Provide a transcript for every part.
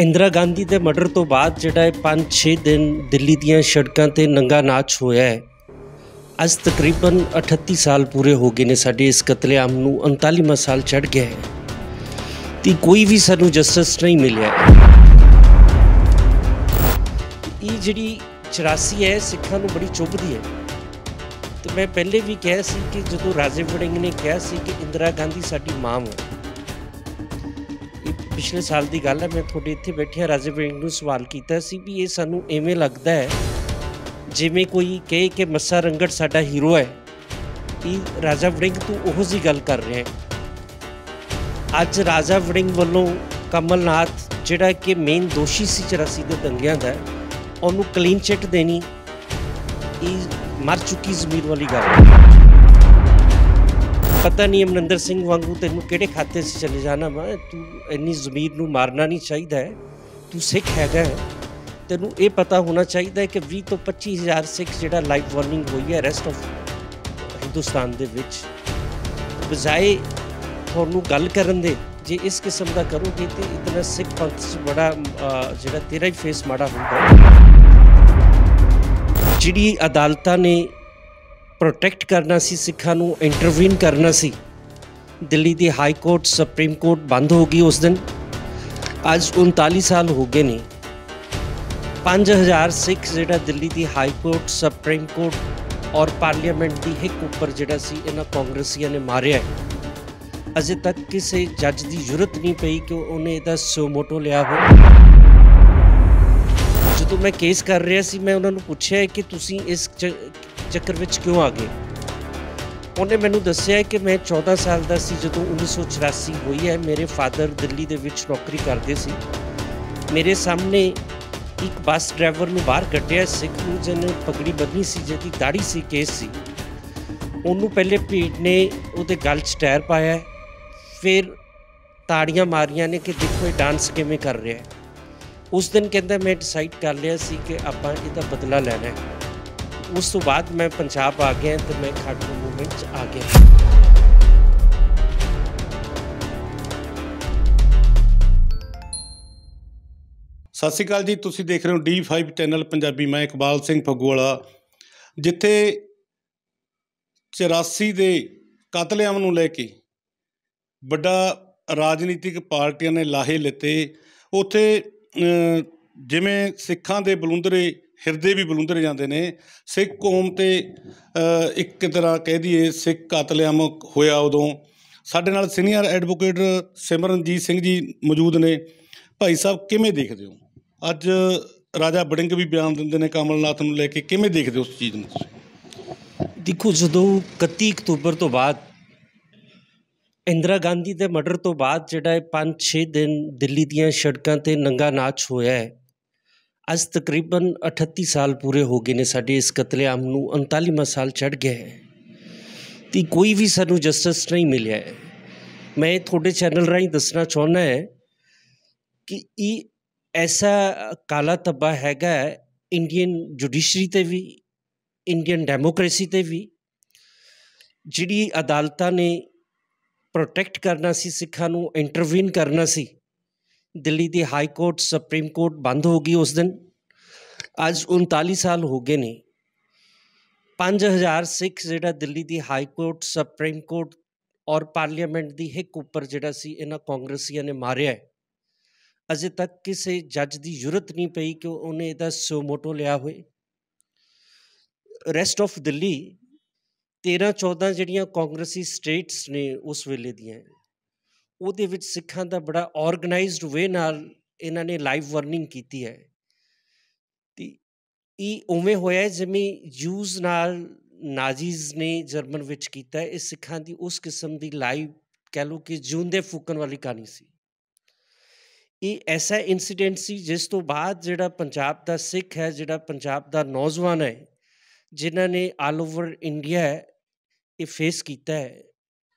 ਇੰਦਰਾ ਗਾਂਧੀ ਦੇ ਮਰਡਰ ਤੋਂ ਬਾਅਦ ਜਿਹੜਾ ਇਹ 5-6 ਦਿਨ ਦਿੱਲੀ ਦੀਆਂ ਸੜਕਾਂ ਤੇ ਨੰਗਾ ਨਾਚ ਹੋਇਆ ਹੈ ਅੱਜ ਤਕਰੀਬਨ 38 ਸਾਲ ਪੂਰੇ ਹੋ ਗਏ ਨੇ ਸਾਡੇ ਇਸ ਕਤਲੇਆਮ ਨੂੰ 39ਵਾਂ ਸਾਲ ਚੜ ਗਿਆ ਹੈ ਤੇ ਕੋਈ ਵੀ ਸਾਨੂੰ ਜਸਟਿਸ ਨਹੀਂ ਮਿਲਿਆ ਇਹ ਜਿਹੜੀ 84 ਹੈ ਸਿੱਖਾਂ ਨੂੰ ਬੜੀ ਚੁੱਭਦੀ ਹੈ ਤੇ ਮੈਂ ਪਹਿਲੇ ਵੀ ਕਿਹਾ ਸੀ ਕਿ ਜਦੋਂ ਰਾਜੇ ਵੜਿੰਗ ਨੇ ਕਿਹਾ ਸੀ ਕਿ ਇੰਦਰਾ ਗਾਂਧੀ ਸਾਡੀ ਮਾਂ ਹੈ ਪਿਛਲੇ ਸਾਲ ਦੀ ਗੱਲ ਹੈ ਮੈਂ ਤੁਹਾਡੇ ਇੱਥੇ ਬੈਠਿਆ ਰਾਜਵਿੰਦਰ ਨੂੰ ਸਵਾਲ ਕੀਤਾ ਸੀ ਵੀ ਇਹ ਸਾਨੂੰ ਐਵੇਂ ਲੱਗਦਾ ਹੈ ਜਿਵੇਂ ਕੋਈ ਕਹੇ ਕਿ ਮੱਸਾ ਰੰਗੜ ਸਾਡਾ ਹੀਰੋ ਹੈ ਇਹ ਰਾਜਾ ਵੜਿੰਗ ਤੂੰ ਉਹੋ ਜੀ ਗੱਲ ਕਰ ਰਿਹਾ ਹੈ ਅੱਜ ਰਾਜਾ ਵੜਿੰਗ ਵੱਲੋਂ ਕਮਲਨਾਥ ਜਿਹੜਾ ਕਿ ਮੇਨ ਦੋਸ਼ੀ ਸੀ 84 ਦੇ ਦੰਗਿਆਂ ਦਾ ਉਹਨੂੰ ਕਲੀਨ ਚਿੱਟ ਦੇਣੀ ਇਹ ਮਰ ਚੁੱਕੀ ਜ਼ਮੀਰ ਵਾਲੀ ਗੱਲ ਹੈ ਪਤਾ ਨਹੀਂ ਅਮਰਿੰਦਰ ਸਿੰਘ ਵਾਂਗੂ ਤੈਨੂੰ ਕਿਹੜੇ ਖਾਤੇ 'ਚ ਚਲੇ ਜਾਣਾ ਵਾ ਤੂੰ ਇੰਨੀ ਜ਼ਮੀਰ ਨੂੰ ਮਾਰਨਾ ਨਹੀਂ ਚਾਹੀਦਾ ਹੈ ਤੂੰ ਸਿੱਖ ਹੈਗਾ ਤੈਨੂੰ ਇਹ ਪਤਾ ਹੋਣਾ ਚਾਹੀਦਾ ਹੈ ਕਿ 20 ਤੋਂ 25000 ਸਿੱਖ ਜਿਹੜਾ ਲਾਈਫ ਵਾਰਨਿੰਗ ਹੋਈ ਹੈ ਰੈਸਟ ਆਫ ਹਿੰਦੁਸਤਾਨ ਦੇ ਵਿੱਚ ਬਜਾਏ ਤੁਹਾਨੂੰ ਗੱਲ ਕਰਨ ਦੇ ਜੇ ਇਸ ਕਿਸਮ ਦਾ ਕਰੋਗੇ ਤੇ ਇਤਨਾ ਸਿੱਖ ਪੰਥ 'ਚ ਬੜਾ ਜਿਹੜਾ ਤੇਰਾ ਹੀ ਫੇਸ ਮਾੜਾ ਹੁੰਦਾ ਜਿਹੜੀ ਅਦਾਲਤਾਂ ਨੇ ਪ੍ਰੋਟੈਕਟ ਕਰਨਾ ਸੀ ਸਿੱਖਾਂ ਨੂੰ ਇੰਟਰਵੀਨ ਕਰਨਾ ਸੀ ਦਿੱਲੀ ਦੀ ਹਾਈ ਕੋਰਟ ਸੁਪਰੀਮ ਕੋਰਟ ਬੰਦ ਹੋ ਗਈ ਉਸ ਦਿਨ ਅੱਜ 39 ਸਾਲ ਹੋ ਗਏ ਨੇ 5000 ਸਿੱਖ ਜਿਹੜਾ ਦਿੱਲੀ ਦੀ ਹਾਈ ਕੋਰਟ ਸੁਪਰੀਮ ਕੋਰਟ ਔਰ ਪਾਰਲੀਮੈਂਟ ਦੀ ਹਿੱਕ ਉੱਪਰ ਜਿਹੜਾ ਸੀ ਇਹਨਾਂ ਕਾਂਗਰਸੀਆਂ ਨੇ ਮਾਰਿਆ ਅਜੇ ਤੱਕ ਕਿਸੇ ਜੱਜ ਦੀ ਜ਼ਰੂਰਤ ਨਹੀਂ ਪਈ ਕਿ ਉਹਨੇ ਇਹਦਾ ਸੋਮੋਟੋ ਲਿਆ ਹੋ ਜਦੋਂ ਮੈਂ ਕੇਸ ਕਰ ਰਿਹਾ ਸੀ ਮੈਂ ਉਹਨਾਂ ਨੂੰ ਪੁੱਛਿਆ ਕਿ ਤੁਸੀਂ ਇਸ ਚੱਕਰ ਵਿੱਚ ਕਿਉਂ ਆ ਗਏ ਉਹਨੇ ਮੈਨੂੰ ਦੱਸਿਆ ਕਿ ਮੈਂ 14 ਸਾਲ ਦਾ ਸੀ ਜਦੋਂ 1984 ਹੋਈ ਹੈ ਮੇਰੇ ਫਾਦਰ ਦਿੱਲੀ ਦੇ ਵਿੱਚ ਨੌਕਰੀ ਕਰਦੇ ਸੀ ਮੇਰੇ ਸਾਹਮਣੇ ਇੱਕ ਬੱਸ ਡਰਾਈਵਰ ਨੂੰ ਬਾਹਰ ਕੱਢਿਆ ਸਿੱਖ ਨੂੰ ਜਿਹਨੇ ਪਗੜੀ ਬੰਨੀ ਸੀ ਜਿਹਦੀ ਦਾੜੀ ਸੀ ਕੇਸ ਸੀ ਉਹਨੂੰ ਪਹਿਲੇ ਭੀੜ ਨੇ ਉਹਦੇ ਗਲ 'ਚ ਟਾਇਰ ਪਾਇਆ ਫਿਰ ਤਾੜੀਆਂ ਮਾਰੀਆਂ ਨੇ ਕਿ ਦੇਖੋ ਇਹ ਡਾਂਸ ਕਿਵੇਂ ਕਰ ਰਿਹਾ ਹੈ ਉਸ ਦਿਨ ਕਹਿੰਦਾ ਮੈਂ ਡਿਸਾਈਡ ਕਰ ਲਿਆ ਸੀ ਕਿ ਆਪਾਂ ਇਹਦਾ ਬਦਲਾ ਲੈਣਾ ਹੈ ਉਸ ਤੋਂ ਬਾਅਦ ਮੈਂ ਪੰਜਾਬ ਆ ਗਿਆ ਤੇ ਮੈਂ ਖਾਟੂ ਮੂਵਮੈਂਟ ਆ ਗਿਆ ਸਤਿ ਸ਼੍ਰੀ ਅਕਾਲ ਜੀ ਤੁਸੀਂ ਦੇਖ ਰਹੇ ਹੋ D5 ਚੈਨਲ ਪੰਜਾਬੀ ਮੈਂ ਇਕਬਾਲ ਸਿੰਘ ਫਗਵਾਲਾ ਜਿੱਥੇ 84 ਦੇ ਕਤਲੇਆਮ ਨੂੰ ਲੈ ਕੇ ਵੱਡਾ ਰਾਜਨੀਤਿਕ ਪਾਰਟੀਆਂ ਨੇ ਲਾਹੇ ਲਿੱਤੇ ਉਥੇ ਜਿਵੇਂ ਸਿੱਖਾਂ ਦੇ ਬਲੁੰਦਰੇ ਹਿਰਦੇ ਵੀ ਬਲੁੰਦਰ ਜਾਂਦੇ ਨੇ ਸਿੱਖ ਕੌਮ ਤੇ ਇੱਕ ਤਰ੍ਹਾਂ ਕਹਿ ਦਈਏ ਸਿੱਖ ਕਤਲੇਆਮ ਹੋਇਆ ਉਦੋਂ ਸਾਡੇ ਨਾਲ ਸੀਨੀਅਰ ਐਡਵੋਕੇਟ ਸਿਮਰਨਜੀਤ ਸਿੰਘ ਜੀ ਮੌਜੂਦ ਨੇ ਭਾਈ ਸਾਹਿਬ ਕਿਵੇਂ ਦੇਖਦੇ ਹੋ ਅੱਜ ਰਾਜਾ ਬੜਿੰਗ ਵੀ ਬਿਆਨ ਦਿੰਦੇ ਨੇ ਕਮਲਨਾਥ ਨੂੰ ਲੈ ਕੇ ਕਿਵੇਂ ਦੇਖਦੇ ਹੋ ਉਸ ਚੀਜ਼ ਨੂੰ ਦੇਖੋ ਜਦੋਂ 31 ਅਕਤੂਬਰ ਤੋਂ ਬਾਅਦ ਇੰਦਰਾ ਗਾਂਧੀ ਦੇ ਮਰਡਰ ਤੋਂ ਬਾਅਦ ਜਿਹੜਾ 5-6 ਦਿਨ ਦਿੱਲੀ ਦੀਆਂ ਸੜਕਾਂ ਤੇ ਨੰਗਾ ਨਾਚ ਹੋਇਆ ਹੈ ਅੱਜ ਤਕਰੀਬਨ 38 ਸਾਲ ਪੂਰੇ ਹੋ ਗਏ ਨੇ ਸਾਡੇ ਇਸ ਕਤਲੇਆਮ ਨੂੰ 39ਵਾਂ ਸਾਲ ਚੜ ਗਿਆ ਹੈ ਤੇ ਕੋਈ ਵੀ ਸਾਨੂੰ ਜਸਟਿਸ ਨਹੀਂ ਮਿਲਿਆ ਹੈ ਮੈਂ ਤੁਹਾਡੇ ਚੈਨਲ ਰਾਹੀਂ ਦੱਸਣਾ ਚਾਹੁੰਦਾ ਹੈ ਕਿ ਇਹ ਐਸਾ ਕਾਲਾ ਤੱਬਾ ਹੈਗਾ ਇੰਡੀਅਨ ਜੁਡੀਸ਼ਰੀ ਤੇ ਵੀ ਇੰਡੀਅਨ ਡੈਮੋਕ੍ਰੇਸੀ ਤੇ ਵੀ ਜਿਹੜੀ ਅਦਾਲਤਾਂ ਨੇ ਪ੍ਰੋਟੈਕਟ ਕਰਨਾ ਸੀ ਸਿੱਖਾਂ ਨੂੰ ਇੰਟਰਵੀਨ ਕਰਨਾ ਸੀ ਦਿੱਲੀ ਦੀ ਹਾਈ ਕੋਰਟ ਸੁਪਰੀਮ ਕੋਰਟ ਬੰਦ ਹੋ ਗਈ ਉਸ ਦਿਨ ਅੱਜ 39 ਸਾਲ ਹੋ ਗਏ ਨੇ 5000 ਸਿੱਖ ਜਿਹੜਾ ਦਿੱਲੀ ਦੀ ਹਾਈ ਕੋਰਟ ਸੁਪਰੀਮ ਕੋਰਟ ਔਰ ਪਾਰਲੀਮੈਂਟ ਦੀ ਹਿੱਕ ਉੱਪਰ ਜਿਹੜਾ ਸੀ ਇਹਨਾਂ ਕਾਂਗਰਸੀਆਂ ਨੇ ਮਾਰਿਆ ਹੈ ਅਜੇ ਤੱਕ ਕਿਸੇ ਜੱਜ ਦੀ ਜ਼ਰੂਰਤ ਨਹੀਂ ਪਈ ਕਿ ਉਹਨੇ ਇਹਦਾ ਸੋਮੋਟੋ ਲਿਆ ਹੋਏ ਰੈਸਟ ਆਫ ਦਿੱਲੀ 13 14 ਜਿਹੜੀਆਂ ਕਾਂਗਰਸੀ ਸਟੇਟਸ ਨੇ ਉਸ ਵੇਲੇ ਦੀਆਂ ਉਹਦੇ ਵਿੱਚ ਸਿੱਖਾਂ ਦਾ ਬੜਾ ਆਰਗੇਨਾਈਜ਼ਡ ਵੇ ਨਾਲ ਇਹਨਾਂ ਨੇ ਲਾਈਵ ਵਰਨਿੰਗ ਕੀਤੀ ਹੈ ਤੇ ਇਹ ਉਵੇਂ ਹੋਇਆ ਜਿਵੇਂ ਯੂਜ਼ ਨਾਲ ਨਾਜ਼ੀਜ਼ ਨੇ ਜਰਮਨ ਵਿੱਚ ਕੀਤਾ ਇਹ ਸਿੱਖਾਂ ਦੀ ਉਸ ਕਿਸਮ ਦੀ ਲਾਈਵ ਕਹਿ ਲੋ ਕਿ ਜੂੰਦੇ ਫੂਕਣ ਵਾਲੀ ਕਹਾਣੀ ਸੀ ਇਹ ਐਸਾ ਇਨਸੀਡੈਂਟ ਸੀ ਜਿਸ ਤੋਂ ਬਾਅਦ ਜਿਹੜਾ ਪੰਜਾਬ ਦਾ ਸਿੱਖ ਹੈ ਜਿਹੜਾ ਪੰਜਾਬ ਦਾ ਨੌਜਵਾਨ ਹੈ ਜਿਨ੍ਹਾਂ ਨੇ ਆਲ ਓਵਰ ਇੰਡੀਆ ਇਹ ਫੇਸ ਕੀਤਾ ਹੈ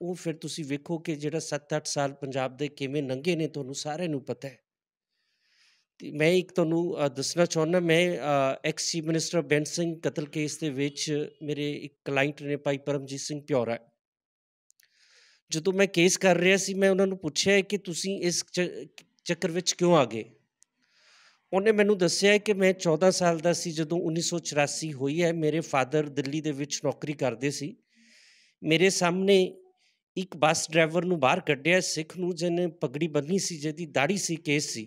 ਉਹ ਫਿਰ ਤੁਸੀਂ ਵੇਖੋ ਕਿ ਜਿਹੜਾ 7-8 ਸਾਲ ਪੰਜਾਬ ਦੇ ਕਿਵੇਂ ਲੰਘੇ ਨੇ ਤੁਹਾਨੂੰ ਸਾਰਿਆਂ ਨੂੰ ਪਤਾ ਹੈ ਤੇ ਮੈਂ ਇੱਕ ਤੁਹਾਨੂੰ ਦੱਸਣਾ ਚਾਹੁੰਦਾ ਮੈਂ ex chief minister Bains Singh ਕਤਲ ਕੇਸ ਦੇ ਵਿੱਚ ਮੇਰੇ ਇੱਕ ਕਲਾਇੰਟ ਨੇ ਭਾਈ ਪਰਮਜੀਤ ਸਿੰਘ ਪਿਓਰਾ ਜਦੋਂ ਮੈਂ ਕੇਸ ਕਰ ਰਿਹਾ ਸੀ ਮੈਂ ਉਹਨਾਂ ਨੂੰ ਪੁੱਛਿਆ ਕਿ ਤੁਸੀਂ ਇਸ ਚੱਕਰ ਵਿੱਚ ਕਿਉਂ ਆ ਗਏ ਉਹਨੇ ਮੈਨੂੰ ਦੱਸਿਆ ਕਿ ਮੈਂ 14 ਸਾਲ ਦਾ ਸੀ ਜਦੋਂ 1984 ਹੋਈ ਹੈ ਮੇਰੇ ਫਾਦਰ ਦਿੱਲੀ ਦੇ ਵਿੱਚ ਨੌਕਰੀ ਕਰਦੇ ਸੀ ਮੇਰੇ ਸਾਹਮਣੇ ਇੱਕ ਬੱਸ ਡਰਾਈਵਰ ਨੂੰ ਬਾਹਰ ਕੱਢਿਆ ਸਿੱਖ ਨੂੰ ਜਿਹਨੇ ਪਗੜੀ ਬੰਨੀ ਸੀ ਜਿਹਦੀ ਦਾੜੀ ਸੀ ਕੇਸ ਸੀ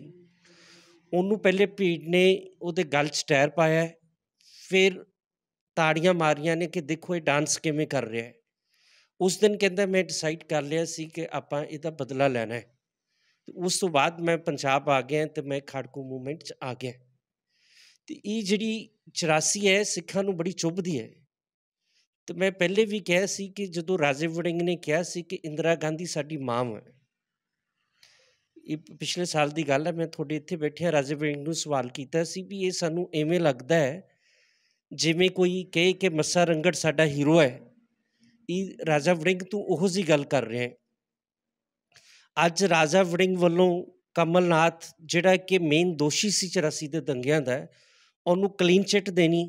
ਉਹਨੂੰ ਪਹਿਲੇ ਭੀੜ ਨੇ ਉਹਦੇ ਗਲ 'ਚ ਟਾਇਰ ਪਾਇਆ ਫਿਰ ਤਾੜੀਆਂ ਮਾਰੀਆਂ ਨੇ ਕਿ ਦੇਖੋ ਇਹ ਡਾਂਸ ਕਿਵੇਂ ਕਰ ਰਿਹਾ ਹੈ ਉਸ ਦਿਨ ਕਹਿੰਦਾ ਮੈਂ ਡਿਸਾਈਡ ਕਰ ਲਿਆ ਸੀ ਕਿ ਆਪਾਂ ਇਹਦਾ ਬਦਲਾ ਲੈਣਾ ਹੈ ਉਸ ਤੋਂ ਬਾਅਦ ਮੈਂ ਪੰਜਾਬ ਆ ਗਿਆ ਤੇ ਮੈਂ ਖੜਕੂ ਮੂਵਮੈਂਟ 'ਚ ਆ ਗਿਆ ਤੇ ਇਹ ਜਿਹੜੀ 84 ਹੈ ਸਿੱਖਾਂ ਨੂੰ ਬੜੀ ਚੁੱਭਦੀ ਹੈ ਤੇ ਮੈਂ ਪਹਿਲੇ ਵੀ ਕਿਹਾ ਸੀ ਕਿ ਜਦੋਂ ਰਾਜੀਵ ਵੜਿੰਗ ਨੇ ਕਿਹਾ ਸੀ ਕਿ ਇੰਦਰਾ ਗਾਂਧੀ ਸਾਡੀ ਮਾਂ ਹੈ ਇਹ ਪਿਛਲੇ ਸਾਲ ਦੀ ਗੱਲ ਹੈ ਮੈਂ ਤੁਹਾਡੇ ਇੱਥੇ ਬੈਠਿਆ ਰਾਜੀਵ ਵੜਿੰਗ ਨੂੰ ਸਵਾਲ ਕੀਤਾ ਸੀ ਵੀ ਇਹ ਸਾਨੂੰ ਐਵੇਂ ਲੱਗਦਾ ਹੈ ਜਿਵੇਂ ਕੋਈ ਕਹੇ ਕਿ ਮੱਸਾ ਰੰਗੜ ਸਾਡਾ ਹੀਰੋ ਹੈ ਇਹ ਰਾਜਾ ਵੜਿੰਗ ਤੂੰ ਉਹੋ ਜੀ ਗੱਲ ਕਰ ਰਿਹਾ ਹੈ ਅੱਜ ਰਾਜਾ ਵੜਿੰਗ ਵੱਲੋਂ ਕਮਲਨਾਥ ਜਿਹੜਾ ਕਿ ਮੇਨ ਦੋਸ਼ੀ ਸੀ 84 ਦੇ ਦੰਗਿਆਂ ਦਾ ਉਹਨੂੰ ਕਲੀਨ ਚਿੱਟ ਦੇਣੀ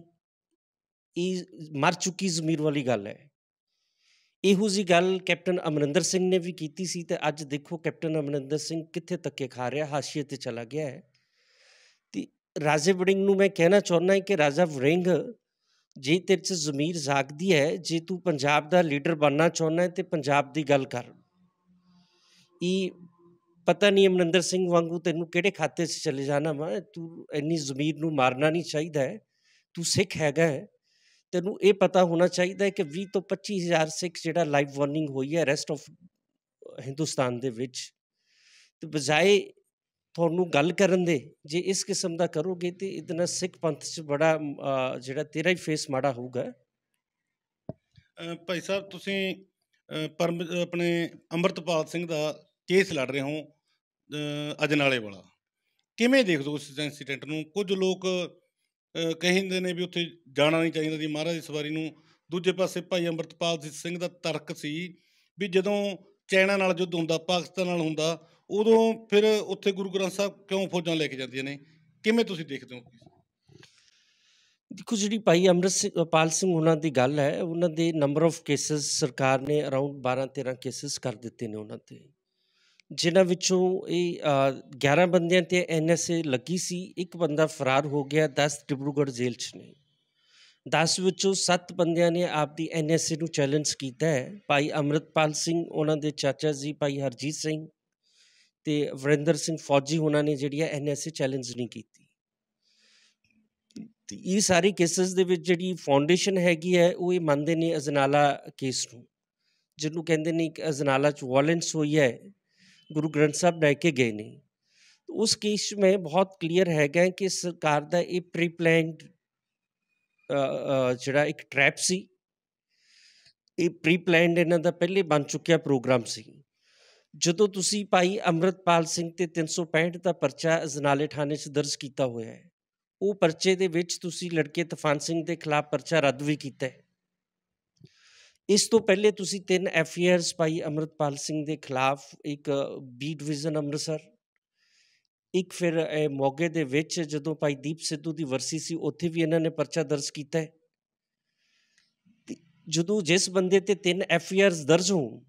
ਇਹ ਮਰ ਚੁੱਕੀ ਜ਼ਮੀਰ ਵਾਲੀ ਗੱਲ ਹੈ ਇਹੋ ਜੀ ਗੱਲ ਕੈਪਟਨ ਅਮਰਿੰਦਰ ਸਿੰਘ ਨੇ ਵੀ ਕੀਤੀ ਸੀ ਤੇ ਅੱਜ ਦੇਖੋ ਕੈਪਟਨ ਅਮਰਿੰਦਰ ਸਿੰਘ ਕਿੱਥੇ ਤੱਕੇ ਖਾ ਰਿਹਾ ਹਾਸ਼ੀਏ ਤੇ ਚਲਾ ਗਿਆ ਹੈ ਤੇ ਰਾਜੇ ਵੜਿੰਗ ਨੂੰ ਮੈਂ ਕਹਿਣਾ ਚਾਹੁੰਦਾ ਹਾਂ ਕਿ ਰਾਜਾ ਵਰਿੰਗ ਜੇ ਤੇਰੇ 'ਚ ਜ਼ਮੀਰ ਜਾਗਦੀ ਹੈ ਜੇ ਤੂੰ ਪੰਜਾਬ ਦਾ ਲੀਡਰ ਬਣਨਾ ਚਾਹੁੰਦਾ ਹੈ ਤੇ ਪੰਜਾਬ ਦੀ ਗੱਲ ਕਰ ਇਹ ਪਤਾ ਨਹੀਂ ਅਮਰਿੰਦਰ ਸਿੰਘ ਵਾਂਗੂ ਤੈਨੂੰ ਕਿਹੜੇ ਖਾਤੇ 'ਚ ਚਲੇ ਜਾਣਾ ਵਾ ਤੂੰ ਇੰਨੀ ਜ਼ਮੀਰ ਨੂੰ ਮਾਰਨਾ ਨਹੀਂ ਚਾਹੀਦਾ ਤੂੰ ਸਿੱਖ ਹੈਗਾ ਹੈ ਤੈਨੂੰ ਇਹ ਪਤਾ ਹੋਣਾ ਚਾਹੀਦਾ ਹੈ ਕਿ 20 ਤੋਂ 25000 ਸਿੱਖ ਜਿਹੜਾ ਲਾਈਵ ਵਾਰਨਿੰਗ ਹੋਈ ਹੈ ਰੈਸਟ ਆਫ ਹਿੰਦੁਸਤਾਨ ਦੇ ਵਿੱਚ ਤੇ ਬਜਾਏ ਤੁਹਾਨੂੰ ਗੱਲ ਕਰਨ ਦੇ ਜੇ ਇਸ ਕਿਸਮ ਦਾ ਕਰੋਗੇ ਤੇ ਇਤਨਾ ਸਿੱਖ ਪੰਥ 'ਚ ਬੜਾ ਜਿਹੜਾ ਤੇਰਾ ਹੀ ਫੇਸ ਮਾੜਾ ਹੋਊਗਾ ਭਾਈ ਸਾਹਿਬ ਤੁਸੀਂ ਪਰਮ ਆਪਣੇ ਅੰਮ੍ਰਿਤਪਾਲ ਸਿੰਘ ਦਾ ਕੇਸ ਲੜ ਰਹੇ ਹੋ ਅਜਨਾਲੇ ਵਾਲਾ ਕਿਵੇਂ ਦੇਖਦੇ ਹੋ ਇਸ ਇਨਸੀਡੈਂਟ ਨੂੰ ਕੁਝ ਲੋਕ ਕਹਿੰਦੇ ਨੇ ਵੀ ਉੱਥੇ ਜਾਣਾ ਨਹੀਂ ਚਾਹੀਦਾ ਜੀ ਮਹਾਰਾਜ ਦੀ ਸਵਾਰੀ ਨੂੰ ਦੂਜੇ ਪਾਸੇ ਭਾਈ ਅੰਮ੍ਰਿਤਪਾਲ ਸਿੰਘ ਦਾ ਤਰਕ ਸੀ ਵੀ ਜਦੋਂ ਚਾਈਨਾ ਨਾਲ ਜੁੱਧ ਹੁੰਦਾ ਪਾਕਿਸਤਾਨ ਨਾਲ ਹੁੰਦਾ ਉਦੋਂ ਫਿਰ ਉੱਥੇ ਗੁਰੂ ਗ੍ਰੰਥ ਸਾਹਿਬ ਕਿਉਂ ਫੌਜਾਂ ਲੈ ਕੇ ਜਾਂਦੀਆਂ ਨੇ ਕਿਵੇਂ ਤੁਸੀਂ ਦੇਖਦੇ ਹੋ ਦੇਖੋ ਜਿਹੜੀ ਭਾਈ ਅੰਮ੍ਰਿਤਪਾਲ ਸਿੰਘ ਉਹਨਾਂ ਦੀ ਗੱਲ ਹੈ ਉਹਨਾਂ ਦੇ ਨੰਬਰ ਆਫ ਕੇਸਸ ਸਰਕਾਰ ਨੇ ਅਰਾਊਂਡ 12 13 ਕੇਸਸ ਕਰ ਦਿੱਤੇ ਨੇ ਉਹਨਾਂ ਤੇ ਜਿਨ੍ਹਾਂ ਵਿੱਚੋਂ ਇਹ 11 ਬੰਦਿਆਂ ਤੇ ਐਨਐਸਏ ਲੱਗੀ ਸੀ ਇੱਕ ਬੰਦਾ ਫਰਾਰ ਹੋ ਗਿਆ 10 ਡਿਬਰੂਗੜ੍ਹ ਜੇਲ੍ਹ 'ਚ ਨੇ 10 ਵਿੱਚੋਂ 7 ਬੰਦਿਆਂ ਨੇ ਆਪਦੀ ਐਨਐਸਏ ਨੂੰ ਚੈਲੰਜ ਕੀਤਾ ਹੈ ਭਾਈ ਅਮਰਤਪਾਲ ਸਿੰਘ ਉਹਨਾਂ ਦੇ ਚਾਚਾ ਜੀ ਭਾਈ ਹਰਜੀਤ ਸਿੰਘ ਤੇ ਵਰਿੰਦਰ ਸਿੰਘ ਫੌਜੀ ਉਹਨਾਂ ਨੇ ਜਿਹੜੀ ਐਨਐਸਏ ਚੈਲੰਜ ਨਹੀਂ ਕੀਤੀ ਤੇ ਇਹ ਸਾਰੇ ਕੇਸਸ ਦੇ ਵਿੱਚ ਜਿਹੜੀ ਫਾਊਂਡੇਸ਼ਨ ਹੈਗੀ ਹੈ ਉਹ ਇਹ ਮੰਨਦੇ ਨੇ ਅਜ਼ਨਾਲਾ ਕੇਸ ਨੂੰ ਜਿਹਨੂੰ ਕਹਿੰਦੇ ਨੇ ਕਿ ਅਜ਼ਨਾਲਾ 'ਚ ਵਾਇਲੈਂਸ ਹੋਈ ਹੈ ਗੁਰੂ ਗ੍ਰੰਥ ਸਾਹਿਬ ਲੈ ਕੇ ਗਏ ਨੇ ਉਸ ਕੇਸ ਵਿੱਚ ਬਹੁਤ ਕਲੀਅਰ ਹੈਗਾ ਕਿ ਸਰਕਾਰ ਦਾ ਇਹ ਪ੍ਰੀ ਜਿਹੜਾ ਇੱਕ ਟ੍ਰੈਪ ਸੀ ਇਹ ਪ੍ਰੀ ਇਹਨਾਂ ਦਾ ਪਹਿਲੇ ਬਣ ਚੁੱਕਿਆ ਪ੍ਰੋਗਰਾਮ ਸੀ ਜਦੋਂ ਤੁਸੀਂ ਭਾਈ ਅਮਰਤਪਾਲ ਸਿੰਘ ਤੇ 365 ਦਾ ਪਰਚਾ ਅਜਨਾਲੇ ਥਾਣੇ 'ਚ ਦਰਜ ਕੀਤਾ ਹੋਇਆ ਹੈ ਉਹ ਪਰਚੇ ਦੇ ਵਿੱਚ ਤੁਸੀਂ ਲੜਕੇ ਤਫਾਨ ਸਿੰਘ ਦੇ ਖਿਲਾਫ ਪਰਚਾ ਰੱਦ ਵੀ ਕੀਤਾ ਹੈ ਇਸ ਤੋਂ ਪਹਿਲੇ ਤੁਸੀਂ ਤਿੰਨ ਐਫਆਈਆਰਸ ਪਾਈ ਅਮਰਤਪਾਲ ਸਿੰਘ ਦੇ ਖਿਲਾਫ ਇੱਕ ਬੀ ਡਿਵੀਜ਼ਨ ਅੰਮ੍ਰਿਤਸਰ ਇੱਕ ਫਿਰ ਇਹ ਮੌਕੇ ਦੇ ਵਿੱਚ ਜਦੋਂ ਭਾਈ ਦੀਪ ਸਿੱਧੂ ਦੀ ਵਰਸੀ ਸੀ ਉੱਥੇ ਵੀ ਇਹਨਾਂ ਨੇ ਪਰਚਾ ਦਰਜ ਕੀਤਾ ਹੈ ਜਦੋਂ ਜਿਸ ਬੰਦੇ ਤੇ ਤਿੰਨ ਐਫਆਈਆਰਸ ਦਰਜ ਹੋਣ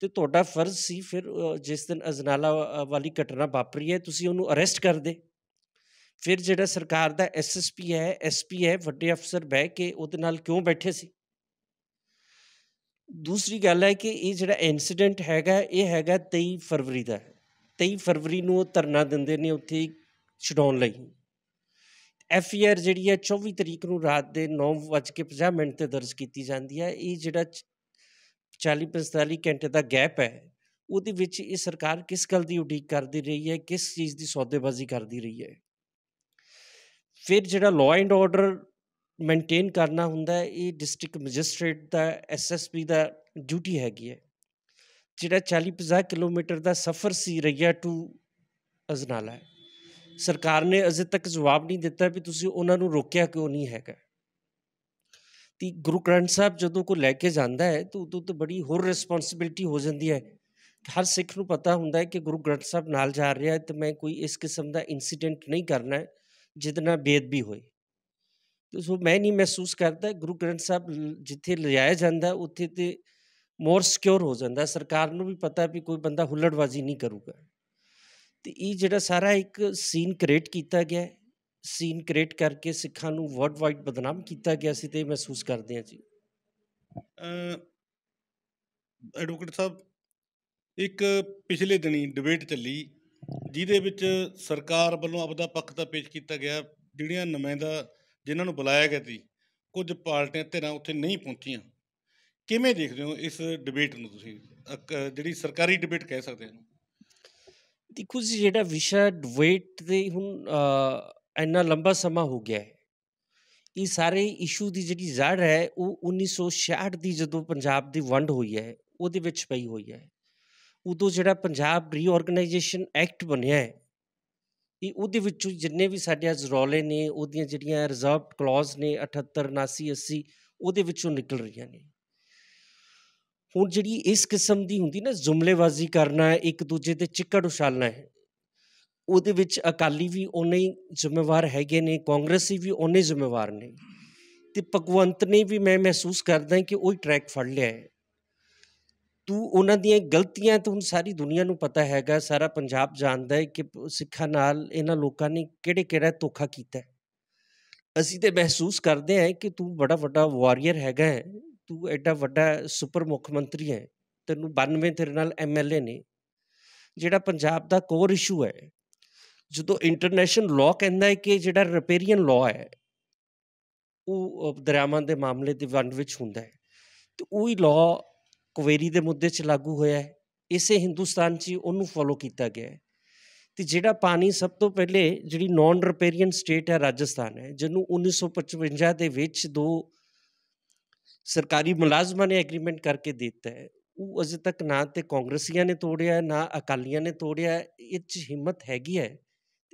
ਤੇ ਤੁਹਾਡਾ ਫਰਜ਼ ਸੀ ਫਿਰ ਜਿਸ ਦਿਨ ਅਜਨਾਲਾ ਵਾਲੀ ਘਟਨਾ ਵਾਪਰੀ ਹੈ ਤੁਸੀਂ ਉਹਨੂੰ ਅਰੈਸਟ ਕਰ ਦੇ ਫਿਰ ਜਿਹੜਾ ਸਰਕਾਰ ਦਾ ਐਸਐਸਪੀ ਹੈ ਐਸਪੀ ਹੈ ਵੱਡੇ ਅਫਸਰ ਬਹਿ ਕੇ ਉਹਦੇ ਨਾਲ ਕਿਉਂ ਬੈਠੇ ਸੀ ਦੂਸਰੀ ਗੱਲ ਹੈ ਕਿ ਇਹ ਜਿਹੜਾ ਇਨਸੀਡੈਂਟ ਹੈਗਾ ਇਹ ਹੈਗਾ 23 ਫਰਵਰੀ ਦਾ 23 ਫਰਵਰੀ ਨੂੰ ਉਹ ਧਰਨਾ ਦਿੰਦੇ ਨੇ ਉੱਥੇ ਛਡਾਉਣ ਲਈ ਐਫਆਰ ਜਿਹੜੀ ਹੈ 24 ਤਰੀਕ ਨੂੰ ਰਾਤ ਦੇ 9:50 ਮਿੰਟ ਤੇ ਦਰਜ ਕੀਤੀ ਜਾਂਦੀ ਹੈ ਇਹ ਜਿਹੜਾ 40-45 ਘੰਟੇ ਦਾ ਗੈਪ ਹੈ ਉਹਦੇ ਵਿੱਚ ਇਹ ਸਰਕਾਰ ਕਿਸ ਗੱਲ ਦੀ ਉਡੀਕ ਕਰਦੀ ਰਹੀ ਹੈ ਕਿਸ ਚੀਜ਼ ਦੀ ਸੌਦੇਬਾਜ਼ੀ ਕਰਦੀ ਰਹੀ ਹੈ ਫਿਰ ਜਿਹੜਾ ਲਾਅ ਐਂਡ ਆਰਡਰ ਮੇਨਟੇਨ ਕਰਨਾ ਹੁੰਦਾ ਇਹ ਡਿਸਟ੍ਰਿਕਟ ਮੈਜਿਸਟ੍ਰੇਟ ਦਾ ਐਸਐਸਪੀ ਦਾ ਡਿਊਟੀ ਹੈਗੀ ਹੈ ਜਿਹੜਾ 40-50 ਕਿਲੋਮੀਟਰ ਦਾ ਸਫ਼ਰ ਸੀ ਰਈਆ ਟੂ ਅਜਨਾਲਾ ਹੈ ਸਰਕਾਰ ਨੇ ਅਜੇ ਤੱਕ ਜਵਾਬ ਨਹੀਂ ਦਿੱਤਾ ਵੀ ਤੁਸੀਂ ਉਹਨਾਂ ਨੂੰ ਰੋਕਿਆ ਕਿਉਂ ਨਹੀਂ ਹੈਗਾ ਤੇ ਗੁਰੂ ਗ੍ਰੰਥ ਸਾਹਿਬ ਜਦੋਂ ਕੋ ਲੈ ਕੇ ਜਾਂਦਾ ਹੈ ਤਾਂ ਉਦੋਂ ਤਾਂ ਬੜੀ ਹੋਰ ਰਿਸਪੌਂਸਿਬਿਲਟੀ ਹੋ ਜਾਂਦੀ ਹੈ ਹਰ ਸਿੱਖ ਨੂੰ ਪਤਾ ਹੁੰਦਾ ਹੈ ਕਿ ਗੁਰੂ ਗ੍ਰੰਥ ਸਾਹਿਬ ਨਾਲ ਜਾ ਰਿਹਾ ਹੈ ਤੇ ਮੈਂ ਕੋਈ ਇਸ ਕਿਸਮ ਦਾ ਇਨਸੀਡੈਂਟ ਨਹੀਂ ਕਰਨਾ ਹੈ ਜਿਹਦੇ ਨਾਲ ਬੇਅਦਬੀ ਹੋਏ ਸੋ ਮੈਂ ਨਹੀਂ ਮਹਿਸੂਸ ਕਰਦਾ ਗੁਰੂ ਗ੍ਰੰਥ ਸਾਹਿਬ ਜਿੱਥੇ ਲਿਜਾਇਆ ਜਾਂਦਾ ਉੱਥੇ ਤੇ ਮੋਰ ਸਿਕਿਉਰ ਹੋ ਜਾਂਦਾ ਸਰਕਾਰ ਨੂੰ ਵੀ ਪਤਾ ਵੀ ਕੋਈ ਬੰਦਾ ਹੁੱਲੜਵਾਜ਼ੀ ਨਹੀਂ ਕਰੂਗਾ ਤੇ ਇਹ ਜਿਹੜਾ ਸਾਰਾ ਇੱਕ ਸੀਨ ਕ੍ਰੀਏਟ ਕੀਤਾ ਗਿਆ ਸੀਨ ਕ੍ਰੀਏਟ ਕਰਕੇ ਸਿੱਖਾਂ ਨੂੰ ਵਰਲਡ ਵਾਈਡ ਬਦਨਾਮ ਕੀਤਾ ਗਿਆ ਸੀ ਤੇ ਮਹਿਸੂਸ ਕਰਦੇ ਆ ਜੀ ਐਡਵੋਕੇਟ ਸਾਹਿਬ ਇੱਕ ਪਿਛਲੇ ਦਿਨੀ ਡਿਬੇਟ ਚੱਲੀ ਜਿਹਦੇ ਵਿੱਚ ਸਰਕਾਰ ਵੱਲੋਂ ਆਪਦਾ ਪੱਖ ਤਾਂ ਪੇਸ਼ ਕੀਤਾ ਗਿਆ ਜਿਹੜੀਆਂ ਨਮਾਇੰਦਾ ਜਿਨ੍ਹਾਂ ਨੂੰ ਬੁਲਾਇਆ ਗਿਆ ਸੀ ਕੁਝ ਪਾਰਟੀਆਂ ਧਿਰਾਂ ਉੱਥੇ ਨਹੀਂ ਪਹੁੰਚੀਆਂ ਕਿਵੇਂ ਦੇਖਦੇ ਹੋ ਇਸ ਡਿਬੇਟ ਨੂੰ ਤੁਸੀਂ ਜਿਹੜੀ ਸਰਕਾਰੀ ਡਿਬੇਟ ਕਹਿ ਸਕਦੇ ਹੋ ਦੇਖੋ ਜੀ ਜਿਹੜਾ ਵਿਸ਼ਾ ਡਿਬੇਟ ਦੇ ਹੁਣ ਇੰਨਾ ਲੰਬਾ ਸਮਾਂ ਹੋ ਗਿਆ ਹੈ ਇਹ ਸਾਰੇ ਇਸ਼ੂ ਦੀ ਜਿਹੜੀ ਜੜ ਹੈ ਉਹ 1966 ਦੀ ਜਦੋਂ ਪੰਜਾਬ ਦੀ ਵੰਡ ਹੋਈ ਹੈ ਉਹਦੇ ਵਿੱਚ ਪਈ ਹੋਈ ਹੈ ਉਦੋਂ ਜਿਹੜਾ ਪੰਜਾਬ ਰੀਆਰਗੇਨਾਈਜੇਸ਼ਨ ਐਕਟ ਬਣਿਆ ਹੈ ਇਹ ਉਹਦੇ ਵਿੱਚੋਂ ਜਿੰਨੇ ਵੀ ਸਾਡੇ ਅੱਜ ਨੇ ਉਹਦੀਆਂ ਜਿਹੜੀਆਂ ਰਿਜ਼ਰਵਡ ਕਲੌਜ਼ ਨੇ 78 79 80 ਉਹਦੇ ਵਿੱਚੋਂ ਨਿਕਲ ਰਹੀਆਂ ਨੇ ਹੁਣ ਜਿਹੜੀ ਇਸ ਕਿਸਮ ਦੀ ਹੁੰਦੀ ਨਾ ਜ਼ੁਮਲੇਬਾਜ਼ੀ ਕਰਨਾ ਇੱਕ ਦੂਜੇ ਤੇ ਚਿੱਕੜ ਉਛਾਲਣਾ ਹੈ ਉਹਦੇ ਵਿੱਚ ਅਕਾਲੀ ਵੀ ਉਹਨੇ ਹੀ ਜ਼ਿੰਮੇਵਾਰ ਹੈਗੇ ਨੇ ਕਾਂਗਰਸੀ ਵੀ ਉਹਨੇ ਜ਼ਿੰਮੇਵਾਰ ਨੇ ਤੇ ਭਗਵੰਤ ਨੇ ਵੀ ਮੈਂ ਮਹਿਸੂਸ ਕਰਦਾ ਕਿ ਉਹ ਟਰੈਕ ਫੜ ਲਿਆ ਹੈ ਤੂੰ ਉਹਨਾਂ ਦੀਆਂ ਗਲਤੀਆਂ ਤੂੰ ਸਾਰੀ ਦੁਨੀਆ ਨੂੰ ਪਤਾ ਹੈਗਾ ਸਾਰਾ ਪੰਜਾਬ ਜਾਣਦਾ ਹੈ ਕਿ ਸਿੱਖਾਂ ਨਾਲ ਇਹਨਾਂ ਲੋਕਾਂ ਨੇ ਕਿਹੜੇ ਕਿਹੜਾ ਧੋਖਾ ਕੀਤਾ ਅਸੀਂ ਤੇ ਮਹਿਸੂਸ ਕਰਦੇ ਹਾਂ ਕਿ ਤੂੰ ਬੜਾ ਵੱਡਾ ਵਾਰੀਅਰ ਹੈਗਾ ਤੂੰ ਐਡਾ ਵੱਡਾ ਸੁਪਰ ਮੁੱਖ ਮੰਤਰੀ ਹੈ ਤੈਨੂੰ 92 ਤੇਰੇ ਨਾਲ ਐਮਐਲਏ ਨੇ ਜਿਹੜਾ ਪੰਜਾਬ ਦਾ ਕੋਰ ਇਸ਼ੂ ਹੈ ਜਦੋਂ ਇੰਟਰਨੈਸ਼ਨਲ ਲਾਅ ਕਹਿੰਦਾ ਹੈ ਕਿ ਜਿਹੜਾ ਰਿਪੇਰੀਅਨ ਲਾਅ ਹੈ ਉਹ ਦਰਿਆਵਾਂ ਦੇ ਮਾਮਲੇ ਦੇ ਵੰਡ ਵਿੱਚ ਹੁੰਦਾ ਹੈ ਤੇ ਉਹੀ ਲਾਅ ਕੁਵੇਰੀ ਦੇ ਮੁੱਦੇ 'ਚ ਲਾਗੂ ਹੋਇਆ ਹੈ ਇਸੇ ਹਿੰਦੁਸਤਾਨ 'ਚ ਉਹਨੂੰ ਫੋਲੋ ਕੀਤਾ ਗਿਆ ਹੈ ਤੇ ਜਿਹੜਾ ਪਾਣੀ ਸਭ ਤੋਂ ਪਹਿਲੇ ਜਿਹੜੀ ਨਾਨ ਰਿਪੇਰੀਅਨ ਸਟੇਟ ਹੈ ਰਾਜਸਥਾਨ ਹੈ ਜਿਹਨੂੰ 1955 ਦੇ ਵਿੱਚ ਦੋ ਸਰਕਾਰੀ ਮੁਲਾਜ਼ਮਾਂ ਨੇ ਐਗਰੀਮੈਂਟ ਕਰਕੇ ਦਿੱਤਾ ਹੈ ਉਹ ਅਜੇ ਤੱਕ ਨਾ ਤੇ ਕਾਂਗਰਸੀਆਂ ਨੇ ਤੋੜਿਆ ਨਾ ਅਕਾਲੀਆਂ ਨੇ ਤੋੜਿਆ ਇਹ 'ਚ ਹਿੰਮਤ ਹੈਗੀ ਹੈ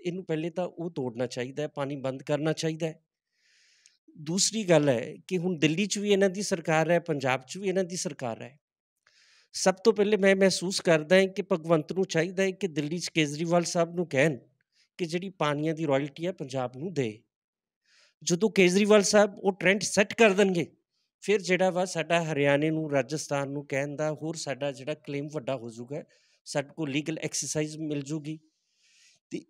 ਇਹਨੂੰ ਪਹਿਲੇ ਤਾਂ ਉਹ ਤੋੜਨਾ ਚਾਹੀਦਾ ਹੈ ਪਾਣੀ ਬੰਦ ਕਰਨਾ ਚਾਹੀਦਾ ਹੈ ਦੂਸਰੀ ਗੱਲ ਹੈ ਕਿ ਹੁਣ ਦਿੱਲੀ 'ਚ ਵੀ ਇਹਨਾਂ ਦੀ ਸਰਕਾਰ ਹੈ ਪੰਜਾਬ 'ਚ ਵੀ ਇਹਨਾਂ ਦੀ ਸਰਕਾਰ ਹੈ ਸਭ ਤੋਂ ਪਹਿਲੇ ਮੈਂ ਮਹਿਸੂਸ ਕਰਦਾ ਹਾਂ ਕਿ ਭਗਵੰਤ ਨੂੰ ਚਾਹੀਦਾ ਹੈ ਕਿ ਦਿੱਲੀ 'ਚ ਕੇਜਰੀਵਾਲ ਸਾਹਿਬ ਨੂੰ ਕਹਿਣ ਕਿ ਜਿਹੜੀ ਪਾਣੀਆਂ ਦੀ ਰਾਇਲਟੀ ਹੈ ਪੰਜਾਬ ਨੂੰ ਦੇ ਜਦੋਂ ਕੇਜਰੀਵਾਲ ਸਾਹਿਬ ਉਹ ਟ੍ਰੈਂਡ ਸੈੱਟ ਕਰ ਦੇਣਗੇ ਫਿਰ ਜਿਹੜਾ ਵਾ ਸਾਡਾ ਹਰਿਆਣੇ ਨੂੰ ਰਾਜਸਥਾਨ ਨੂੰ ਕਹਿਣ ਦਾ ਹੋਰ ਸਾਡਾ ਜਿਹੜਾ ਕਲੇਮ ਵੱਡਾ ਹੋ ਜਾਊਗਾ ਸਾਡ ਕੋ ਲੀਗਲ ਐਕਸਰਸਾਈਜ਼ ਮਿਲ ਜੂਗੀ ਤੇ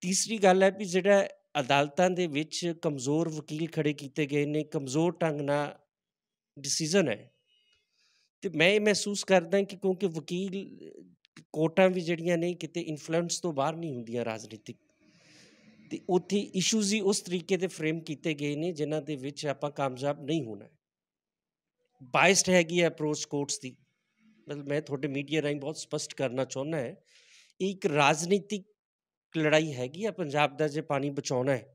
ਤੀਸਰੀ ਗੱਲ ਹੈ ਵੀ ਜਿਹੜਾ ਅਦਾਲਤਾਂ ਦੇ ਵਿੱਚ ਕਮਜ਼ੋਰ ਵਕੀਲ ਖੜੇ ਕੀਤੇ ਗਏ ਨੇ ਕਮਜ਼ੋਰ ਢੰਗ ਨਾਲ ਡਿਸੀਜਨ ਹੈ ਤੇ ਮੈਂ ਇਹ ਮਹਿਸੂਸ ਕਰਦਾ ਕਿ ਕਿਉਂਕਿ ਵਕੀਲ ਕੋਟਾਂ ਵੀ ਜਿਹੜੀਆਂ ਨੇ ਕਿਤੇ ਇਨਫਲੂਐਂਸ ਤੋਂ ਬਾਹਰ ਨਹੀਂ ਹੁੰਦੀਆਂ ਰਾਜਨੀਤਿਕ ਤੇ ਉੱਥੇ ਇਸ਼ੂਜ਼ ਹੀ ਉਸ ਤਰੀਕੇ ਦੇ ਫਰੇਮ ਕੀਤੇ ਗਏ ਨੇ ਜਿਨ੍ਹਾਂ ਦੇ ਵਿੱਚ ਆਪਾਂ ਕਾਮਯਾਬ ਨਹੀਂ ਹੋਣਾ ਬਾਇਸਡ ਹੈਗੀ ਅਪਰੋਚ ਕੋਰਟਸ ਦੀ ਮਤਲਬ ਮੈਂ ਤੁਹਾਡੇ ਮੀਡੀਆ ਰਾਈ ਬਹੁਤ ਸਪਸ਼ਟ ਕਰਨਾ ਚਾਹੁੰਦਾ ਹੈ ਇੱਕ ਰਾਜਨੀਤਿਕ ਲੜਾਈ ਹੈਗੀ ਆ ਪੰਜਾਬ ਦਾ ਜੇ ਪਾਣੀ ਬਚਾਉਣਾ ਹੈ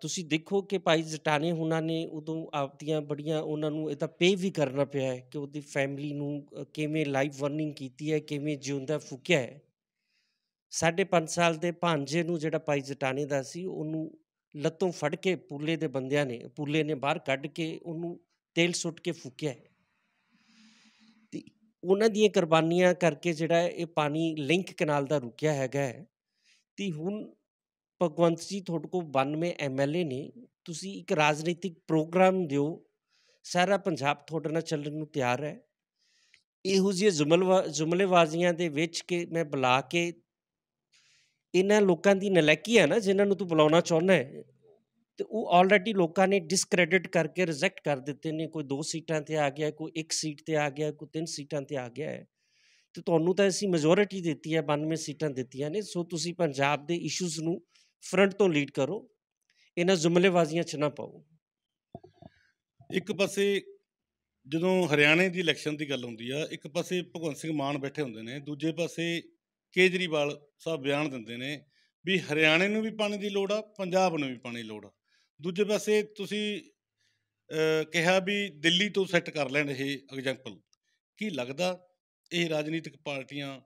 ਤੁਸੀਂ ਦੇਖੋ ਕਿ ਭਾਈ ਜਟਾਨੇ ਹੁਣਾਂ ਨੇ ਉਦੋਂ ਆਪਦੀਆਂ ਬੜੀਆਂ ਉਹਨਾਂ ਨੂੰ ਇਹਦਾ ਪੇ ਵੀ ਕਰਨਾ ਪਿਆ ਹੈ ਕਿ ਉਹਦੀ ਫੈਮਿਲੀ ਨੂੰ ਕਿਵੇਂ ਲਾਈਫ ਵਰਨਿੰਗ ਕੀਤੀ ਹੈ ਕਿਵੇਂ ਜਿਉਂਦਾ ਫੁਕਿਆ ਹੈ ਸਾਢੇ 5 ਸਾਲ ਦੇ ਭਾਂਜੇ ਨੂੰ ਜਿਹੜਾ ਭਾਈ ਜਟਾਨੇ ਦਾ ਸੀ ਉਹਨੂੰ ਲੱਤੋਂ ਫੜ ਕੇ ਪੂਲੇ ਦੇ ਬੰਦਿਆਂ ਨੇ ਪੂਲੇ ਨੇ ਬਾਹਰ ਕੱਢ ਕੇ ਉਹਨੂੰ ਤੇਲ ਸੁੱਟ ਕੇ ਫੁਕਿਆ ਹੈ ਤੇ ਉਹਨਾਂ ਦੀਆਂ ਕੁਰਬਾਨੀਆਂ ਕਰਕੇ ਜਿਹੜਾ ਇਹ ਪਾਣੀ ਲਿੰਕ ਕਨਾਲ ਦਾ ਰੁਕਿਆ ਹੈਗਾ ਤੇ ਹੁਣ ਭਗਵੰਤ ਜੀ ਤੁਹਾਡੇ ਕੋਲ 92 ਐਮਐਲਏ ਨੇ ਤੁਸੀਂ ਇੱਕ ਰਾਜਨੀਤਿਕ ਪ੍ਰੋਗਰਾਮ ਦਿਓ ਸਾਰਾ ਪੰਜਾਬ ਤੁਹਾਡੇ ਨਾਲ ਚੱਲਣ ਨੂੰ ਤਿਆਰ ਹੈ ਇਹੋ ਜਿਹੇ ਜੁਮਲੇਵਾਜ਼ੀਆਂ ਦੇ ਵਿੱਚ ਕਿ ਮੈਂ ਬੁਲਾ ਕੇ ਇਹਨਾਂ ਲੋਕਾਂ ਦੀ ਨਲੈਕੀ ਹੈ ਨਾ ਜਿਨ੍ਹਾਂ ਨੂੰ ਤੂੰ ਬੁਲਾਉਣਾ ਚਾਹੁੰਦਾ ਹੈ ਤੇ ਉਹ ਆਲਰੇਡੀ ਲੋਕਾਂ ਨੇ ਡਿਸਕ੍ਰੈਡਿਟ ਕਰਕੇ ਰਿਜੈਕਟ ਕਰ ਦਿੱਤੇ ਨੇ ਕੋਈ ਦੋ ਸੀਟਾਂ ਤੇ ਆ ਗਿਆ ਕੋਈ ਇੱਕ ਸੀਟ ਤੇ ਆ ਗਿਆ ਕੋਈ ਤਿੰਨ ਸੀਟਾਂ ਤੇ ਆ ਗਿਆ ਹੈ ਤੇ ਤੁਹਾਨੂੰ ਤਾਂ ਅਸੀਂ ਮੈਜੋਰਿਟੀ ਦਿੱਤੀ ਹੈ 92 ਸੀਟਾਂ ਦਿੱਤੀਆਂ ਨੇ ਸੋ ਤੁਸੀਂ ਪੰਜਾਬ ਦੇ ਇਸ਼ੂਜ਼ ਨੂੰ ਫਰੰਟ ਤੋਂ ਲੀਡ ਕਰੋ ਇਹਨਾਂ ਜ਼ੁਮਲੇਵਾਜ਼ੀਆਂ 'ਚ ਨਾ ਪਾਓ ਇੱਕ ਪਾਸੇ ਜਦੋਂ ਹਰਿਆਣੇ ਦੀ ਇਲੈਕਸ਼ਨ ਦੀ ਗੱਲ ਹੁੰਦੀ ਆ ਇੱਕ ਪਾਸੇ ਭਗਵੰਤ ਸਿੰਘ ਮਾਨ ਬੈਠੇ ਹੁੰਦੇ ਨੇ ਦੂਜੇ ਪਾਸੇ ਕੇਜਰੀਵਾਲ ਸਾਹਿਬ ਬਿਆਨ ਦਿੰਦੇ ਨੇ ਵੀ ਹਰਿਆਣੇ ਨੂੰ ਵੀ ਪਾਣੀ ਦੀ ਲੋੜ ਆ ਪੰਜਾਬ ਨੂੰ ਵੀ ਪਾਣੀ ਦੀ ਲੋੜ ਆ ਦੂਜੇ ਪਾਸੇ ਤੁਸੀਂ ਕਿਹਾ ਵੀ ਦਿੱਲੀ ਤੋਂ ਸੈੱਟ ਕਰ ਲੈਣ ਇਹ ਐਗਜ਼ਾਮਪਲ ਕੀ ਲੱਗਦਾ ਇਹ ਰਾਜਨੀਤਿਕ ਪਾਰਟੀਆਂ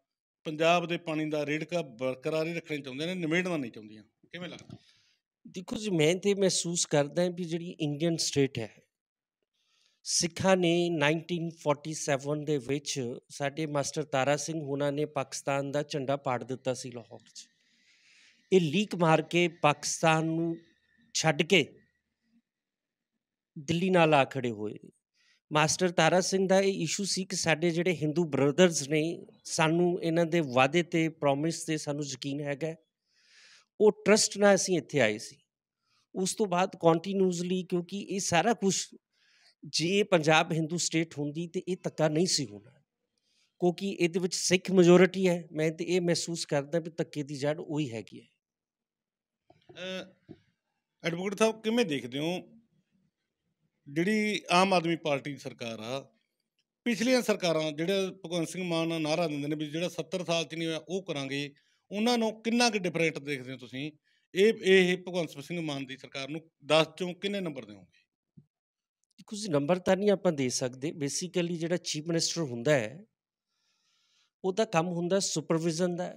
ਪੰਜਾਬ ਦੇ ਪਾਣੀ ਦਾ ਰੇੜਕਾ ਬਰਕਰਾਰ ਹੀ ਰੱਖਣਾ ਚਾਹੁੰਦੇ ਨੇ ਨਿਮੇੜਨਾ ਨਹੀਂ ਚਾਹੁੰਦੀਆਂ ਕਿਵੇਂ ਲੱਗਦਾ ਦੇਖੋ ਜੀ ਮੈਂ ਤੇ ਮਹਿਸੂਸ ਕਰਦਾ ਵੀ ਜਿਹੜੀ ਇੰਡੀਅਨ ਸਟੇਟ ਹੈ ਸਿੱਖਾਂ ਨੇ 1947 ਦੇ ਵਿੱਚ ਸਾਡੇ ਮਾਸਟਰ ਤਾਰਾ ਸਿੰਘ ਹੁਣਾਂ ਨੇ ਪਾਕਿਸਤਾਨ ਦਾ ਝੰਡਾ ਪਾੜ ਦਿੱਤਾ ਸੀ ਲਾਹੌਰ 'ਚ ਇਹ ਲੀਕ ਮਾਰ ਕੇ ਪਾਕਿਸਤਾਨ ਨੂੰ ਛੱਡ ਕੇ ਦਿੱਲੀ ਨਾਲ ਆ ਖੜੇ ਹੋਏ ਮਾਸਟਰ ਤਾਰਾ ਸਿੰਘ ਦਾ ਇਹ ਇਸ਼ੂ ਸੀ ਕਿ ਸਾਡੇ ਜਿਹੜੇ ਹਿੰਦੂ ਬ੍ਰਦਰਸ ਨੇ ਸਾਨੂੰ ਇਹਨਾਂ ਦੇ ਵਾਅਦੇ ਤੇ ਪ੍ਰੋਮਿਸ ਤੇ ਸਾਨੂੰ ਯਕੀਨ ਹੈਗਾ ਉਹ ਟਰਸਟ ਨਾਲ ਅਸੀਂ ਇੱਥੇ ਆਏ ਸੀ ਉਸ ਤੋਂ ਬਾਅਦ ਕੰਟੀਨਿਊਸਲੀ ਕਿਉਂਕਿ ਇਹ ਸਾਰਾ ਕੁਝ ਜੇ ਪੰਜਾਬ ਹਿੰਦੂ ਸਟੇਟ ਹੁੰਦੀ ਤੇ ਇਹ ਤੱਕਾ ਨਹੀਂ ਸੀ ਹੋਣਾ ਕਿਉਂਕਿ ਇਹਦੇ ਵਿੱਚ ਸਿੱਖ ਮੈਜੋਰਿਟੀ ਹੈ ਮੈਂ ਤੇ ਇਹ ਮਹਿਸੂਸ ਕਰਦਾ ਵੀ ਤੱਕੇ ਦੀ ਜੜ ਉਹੀ ਹੈਗੀ ਹੈ ਐਡਵੋਕੇਟ ਸਾਹਿਬ ਕਿਵੇਂ ਦੇਖਦੇ ਹੋ ਜਿਹੜੀ ਆਮ ਆਦਮੀ ਪਾਰਟੀ ਦੀ ਸਰਕਾਰ ਆ ਪਿਛਲੀਆਂ ਸਰਕਾਰਾਂ ਜਿਹੜੇ ਭਗਵੰਤ ਸਿੰਘ ਮਾਨ ਨਾਰਾ ਦਿੰਦੇ ਨੇ ਵੀ ਜਿਹੜਾ 70 ਸਾਲ ਚ ਨਹੀਂ ਹੋਇਆ ਉਹ ਕਰਾਂਗੇ ਉਹਨਾਂ ਨੂੰ ਕਿੰਨਾ ਕੁ ਡਿਫਰੈਂਟ ਦੇਖਦੇ ਹੋ ਤੁਸੀਂ ਇਹ ਇਹ ਭਗਵੰਤ ਸਿੰਘ ਮਾਨ ਦੀ ਸਰਕਾਰ ਨੂੰ 10 ਚੋਂ ਕਿੰਨੇ ਨੰਬਰ ਦੇਵੋਗੇ ਕੁਝ ਨੰਬਰ ਤਾਂ ਨਹੀਂ ਆਪਾਂ ਦੇ ਸਕਦੇ ਬੇਸਿਕਲੀ ਜਿਹੜਾ ਚੀਫ ਮਿਨਿਸਟਰ ਹੁੰਦਾ ਹੈ ਉਹਦਾ ਕੰਮ ਹੁੰਦਾ ਸੁਪਰਵਿਜ਼ਨ ਦਾ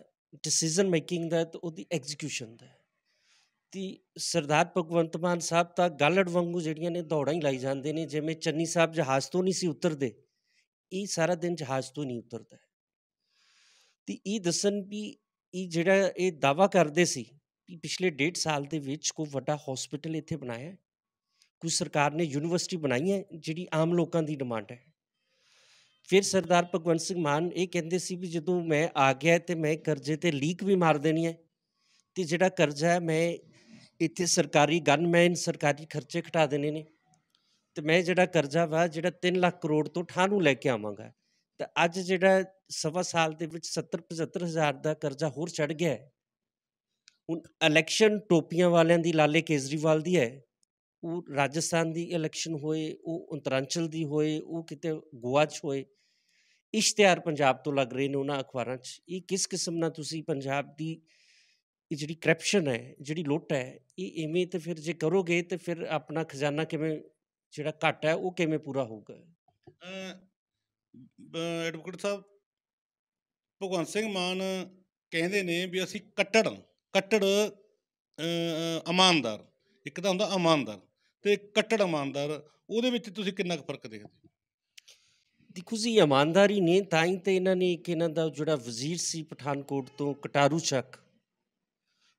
ਡਿਸੀਜਨ ਮੇਕਿੰਗ ਦਾ ਤੇ ਉਹਦੀ ਐਗਜ਼ੀਕਿਊਸ਼ਨ ਦਾ ਤੇ ਸਰਦਾਰ ਭਗਵੰਤ ਮਾਨ ਸਾਹਿਬ ਤਾਂ ਗੱਲੜ ਵਾਂਗੂ ਜਿਹੜੀਆਂ ਨੇ ਦੌੜਾਂ ਹੀ ਲਾਈ ਜਾਂਦੇ ਨੇ ਜਿਵੇਂ ਚੰਨੀ ਸਾਹਿਬ ਜਹਾਜ਼ ਤੋਂ ਨਹੀਂ ਸੀ ਉਤਰਦੇ ਇਹ ਸਾਰਾ ਦਿਨ ਜਹਾਜ਼ ਤੋਂ ਨਹੀਂ ਉਤਰਦਾ ਤੇ ਇਹ ਦੱਸਣ ਵੀ ਇਹ ਜਿਹੜਾ ਇਹ ਦਾਵਾ ਕਰਦੇ ਸੀ ਕਿ ਪਿਛਲੇ 1.5 ਸਾਲ ਦੇ ਵਿੱਚ ਕੋਈ ਵੱਡਾ ਹਸਪੀਟਲ ਇੱਥੇ ਬਣਾਇਆ ਕੋਈ ਸਰਕਾਰ ਨੇ ਯੂਨੀਵਰਸਿਟੀ ਬਣਾਈ ਹੈ ਜਿਹੜੀ ਆਮ ਲੋਕਾਂ ਦੀ ਡਿਮਾਂਡ ਹੈ ਫਿਰ ਸਰਦਾਰ ਭਗਵੰਤ ਸਿੰਘ ਮਾਨ ਇਹ ਕਹਿੰਦੇ ਸੀ ਵੀ ਜਦੋਂ ਮੈਂ ਆ ਗਿਆ ਤੇ ਮੈਂ ਕਰਜ਼ੇ ਤੇ ਲੀਕ ਵੀ ਮਾਰ ਦੇਣੀ ਹੈ ਤੇ ਜਿਹੜਾ ਕਰਜ਼ਾ ਹੈ ਮੈਂ ਇੱਥੇ ਸਰਕਾਰੀ ਗਨਮੈਨ ਸਰਕਾਰੀ ਖਰਚੇ ਘਟਾ ਦੇਣੇ ਨੇ ਤੇ ਮੈਂ ਜਿਹੜਾ ਕਰਜ਼ਾ ਵਾ ਜਿਹੜਾ 3 ਲੱਖ ਕਰੋੜ ਤੋਂ ਠਾਣੂ ਨੂੰ ਲੈ ਕੇ ਆਵਾਂਗਾ ਤੇ ਅੱਜ ਜਿਹੜਾ ਸਵਾ ਸਾਲ ਦੇ ਵਿੱਚ 70 75000 ਦਾ ਕਰਜ਼ਾ ਹੋਰ ਚੜ ਗਿਆ ਹੈ ਹੁਣ ਇਲੈਕਸ਼ਨ ਟੋਪੀਆਂ ਵਾਲਿਆਂ ਦੀ ਲਾਲੇ ਕੇਜਰੀਵਾਲ ਦੀ ਹੈ ਉਹ ਰਾਜਸਥਾਨ ਦੀ ਇਲੈਕਸ਼ਨ ਹੋਏ ਉਹ ਉਤਰਾਂਚਲ ਦੀ ਹੋਏ ਉਹ ਕਿਤੇ ਗੋਆ 'ਚ ਹੋਏ ਇਸ਼ਤਿਹਾਰ ਪੰਜਾਬ ਤੋਂ ਲੱਗ ਰਹੇ ਨੇ ਉਹਨਾਂ ਅਖਬਾਰਾਂ 'ਚ ਇਹ ਕਿਸ ਕਿਸਮ ਨਾਲ ਤੁਸੀਂ ਪੰਜਾਬ ਦੀ ਇਹ ਜਿਹੜੀ ਕਰਪਸ਼ਨ ਹੈ ਜਿਹੜੀ ਲੁੱਟ ਹੈ ਇਹ ਐਵੇਂ ਤੇ ਫਿਰ ਜੇ ਕਰੋਗੇ ਤੇ ਫਿਰ ਆਪਣਾ ਖਜ਼ਾਨਾ ਕਿਵੇਂ ਜਿਹੜਾ ਘਟ ਹੈ ਉਹ ਕਿਵੇਂ ਪੂਰਾ ਹੋਊਗਾ ਐਡਵੋਕੇਟ ਸਾਹਿਬ ਭਗਵੰਤ ਸਿੰਘ ਮਾਨ ਕਹਿੰਦੇ ਨੇ ਵੀ ਅਸੀਂ ਕੱਟੜ ਕੱਟੜ ਇਮਾਨਦਾਰ ਇੱਕ ਤਾਂ ਹੁੰਦਾ ਇਮਾਨਦਾਰ ਤੇ ਕੱਟੜ ਇਮਾਨਦਾਰ ਉਹਦੇ ਵਿੱਚ ਤੁਸੀਂ ਕਿੰਨਾ ਫਰਕ ਦੇਖਦੇ ਦੇਖੋ ਜੀ ਇਮਾਨਦਾਰੀ ਨੇ ਤਾਂ ਹੀ ਤੇ ਇਹਨਾਂ ਨੇ ਇੱਕ ਇਹਨਾਂ ਦਾ ਜਿਹੜਾ ਵਜ਼ੀਰ ਸੀ ਪਠਾਨਕੋਟ ਤੋਂ ਕਟਾਰੂ ਚੱਕ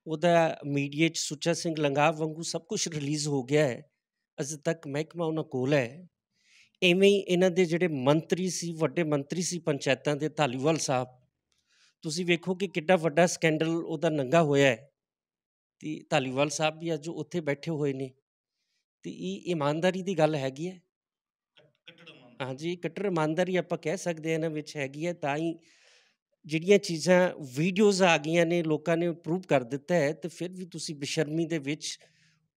ਉਹਦਾ ਮੀਡੀਆ ਚ ਸੁੱਚਾ ਸਿੰਘ ਲੰਗਾ ਵਾਂਗੂ ਸਭ ਕੁਝ ਰਿਲੀਜ਼ ਹੋ ਗਿਆ ਹੈ ਅਜੇ ਤੱਕ ਮਹਿਕਮਾ ਉਹਨਾਂ ਕੋਲ ਹੈ ਐਵੇਂ ਹੀ ਇਹਨਾਂ ਦੇ ਜਿਹੜੇ ਮੰਤਰੀ ਸੀ ਵੱਡੇ ਮੰਤਰੀ ਸੀ ਪੰਚਾਇਤਾਂ ਦੇ ਧਾਲੀਵਾਲ ਸਾਹਿਬ ਤੁਸੀਂ ਵੇਖੋ ਕਿ ਕਿੱਡਾ ਵੱਡਾ ਸਕੈਂਡਲ ਉਹਦਾ ਨੰਗਾ ਹੋਇਆ ਹੈ ਤੇ ਧਾਲੀਵਾਲ ਸਾਹਿਬ ਵੀ ਅੱਜ ਉੱਥੇ ਬੈਠੇ ਹੋਏ ਨੇ ਤੇ ਇਹ ਇਮਾਨਦਾਰੀ ਦੀ ਗੱਲ ਹੈਗੀ ਹੈ ਹਾਂਜੀ ਕੱਟੜ ਇਮਾਨਦਾਰੀ ਆਪਾਂ ਕਹਿ ਸਕਦੇ ਹਾਂ ਇਹਨਾਂ ਵਿੱਚ ਹੈਗੀ ਹੈ ਤਾਂ ਹੀ ਜਿਹੜੀਆਂ ਚੀਜ਼ਾਂ ਵੀਡੀਓਜ਼ ਆ ਗਈਆਂ ਨੇ ਲੋਕਾਂ ਨੇ ਪ੍ਰੂਵ ਕਰ ਦਿੱਤਾ ਹੈ ਤੇ ਫਿਰ ਵੀ ਤੁਸੀਂ ਬੇਸ਼ਰਮੀ ਦੇ ਵਿੱਚ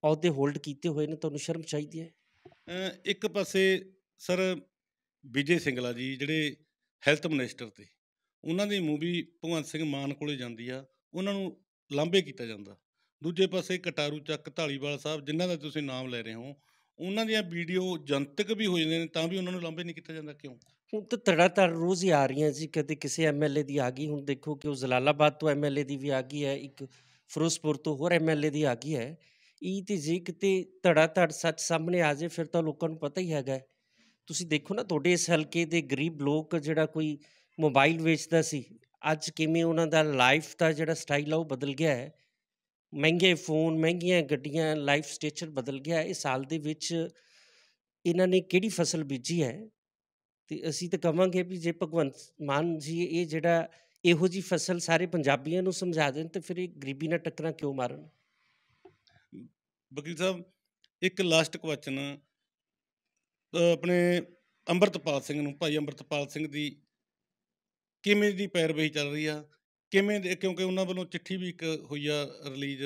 ਅਹੁਦੇ ਹੋਲਡ ਕੀਤੇ ਹੋਏ ਨੇ ਤੁਹਾਨੂੰ ਸ਼ਰਮ ਚਾਹੀਦੀ ਹੈ ਇੱਕ ਪਾਸੇ ਸਰ ਵਿਜੇ ਸਿੰਗਲਾ ਜੀ ਜਿਹੜੇ ਹੈਲਥ ਮਿਨਿਸਟਰ ਤੇ ਉਹਨਾਂ ਦੀ ਮੂਵੀ ਭਗਵੰਤ ਸਿੰਘ ਮਾਨ ਕੋਲੇ ਜਾਂਦੀ ਆ ਉਹਨਾਂ ਨੂੰ ਲਾਂਬੇ ਕੀਤਾ ਜਾਂਦਾ ਦੂਜੇ ਪਾਸੇ ਕਟਾਰੂ ਚੱਕ ਢਾਲੀਵਾਲ ਸਾਹਿਬ ਜਿਨ੍ਹਾਂ ਦਾ ਤੁਸੀਂ ਨਾਮ ਲੈ ਰਹੇ ਹੋ ਉਹਨਾਂ ਦੀਆਂ ਵੀਡੀਓ ਜਨਤਕ ਵੀ ਹੋ ਜਾਂਦੇ ਨੇ ਤਾਂ ਵੀ ਉਹਨਾਂ ਨੂੰ ਲਾਂਬੇ ਨਹੀਂ ਕੀਤਾ ਜਾਂਦਾ ਕਿਉਂ ਹੁਣ ਤਾਂ ਤੜ ਰੋਜ਼ ਹੀ ਆ ਰਹੀਆਂ ਸੀ ਕਦੇ ਕਿਸੇ ਐਮਐਲਏ ਦੀ ਆ ਗਈ ਹੁਣ ਦੇਖੋ ਕਿ ਉਹ ਜ਼ਲਾਲਾਬਾਦ ਤੋਂ ਐਮਐਲਏ ਦੀ ਵੀ ਆ ਗਈ ਹੈ ਇੱਕ ਫਿਰੋਜ਼ਪੁਰ ਤੋਂ ਹੋਰ ਐਮਐਲਏ ਦੀ ਆ ਗਈ ਹੈ ਇਹ ਤੇ ਜੇ ਕਿਤੇ ਤੜ ਸੱਚ ਸਾਹਮਣੇ ਆ ਜੇ ਫਿਰ ਤਾਂ ਲੋਕਾਂ ਨੂੰ ਪਤਾ ਹੀ ਹੈਗਾ ਤੁਸੀਂ ਦੇਖੋ ਨਾ ਤੁਹਾਡੇ ਇਸ ਹਲਕੇ ਦੇ ਗਰੀਬ ਲੋਕ ਜਿਹੜਾ ਕੋਈ ਮੋਬਾਈਲ ਵੇਚਦਾ ਸੀ ਅੱਜ ਕਿਵੇਂ ਉਹਨਾਂ ਦਾ ਲਾਈਫ ਦਾ ਜਿਹੜਾ ਸਟਾਈਲ ਆ ਉਹ ਬਦਲ ਗਿਆ ਹੈ ਮਹਿੰਗੇ ਫੋਨ ਮਹਿੰਗੀਆਂ ਗੱਡੀਆਂ ਲਾਈਫ ਸਟੇਚਰ ਬਦਲ ਗਿਆ ਇਸ ਸਾਲ ਦੇ ਵਿੱਚ ਇਹਨਾਂ ਨੇ ਕਿਹੜੀ ਫਸਲ ਬੀਜੀ ਹੈ ਤੇ ਅਸੀਂ ਤਾਂ ਕਵਾਂਗੇ ਵੀ ਜੇ ਭਗਵੰਤ ਮਾਨ ਜੀ ਇਹ ਜਿਹੜਾ ਇਹੋ ਜੀ ਫਸਲ ਸਾਰੇ ਪੰਜਾਬੀਆਂ ਨੂੰ ਸਮਝਾ ਦੇਣ ਤੇ ਫਿਰ ਇਹ ਗਰੀਬੀ ਨਾਲ ਟੱਕਰਾਂ ਕਿਉਂ ਮਾਰਨ ਬਕੀਰ ਸਾਹਿਬ ਇੱਕ ਲਾਸਟ ਕੁਐਸਚਨ ਆਪਣੇ ਅੰਮ੍ਰਿਤਪਾਲ ਸਿੰਘ ਨੂੰ ਭਾਈ ਅੰਮ੍ਰਿਤਪਾਲ ਸਿੰਘ ਦੀ ਕਿਵੇਂ ਦੀ ਪੈਰਵਈ ਚੱਲ ਰਹੀ ਆ ਕਿਵੇਂ ਦੇ ਕਿਉਂਕਿ ਉਹਨਾਂ ਵੱਲੋਂ ਚਿੱਠੀ ਵੀ ਇੱਕ ਹੋਈ ਆ ਰਿਲੀਜ਼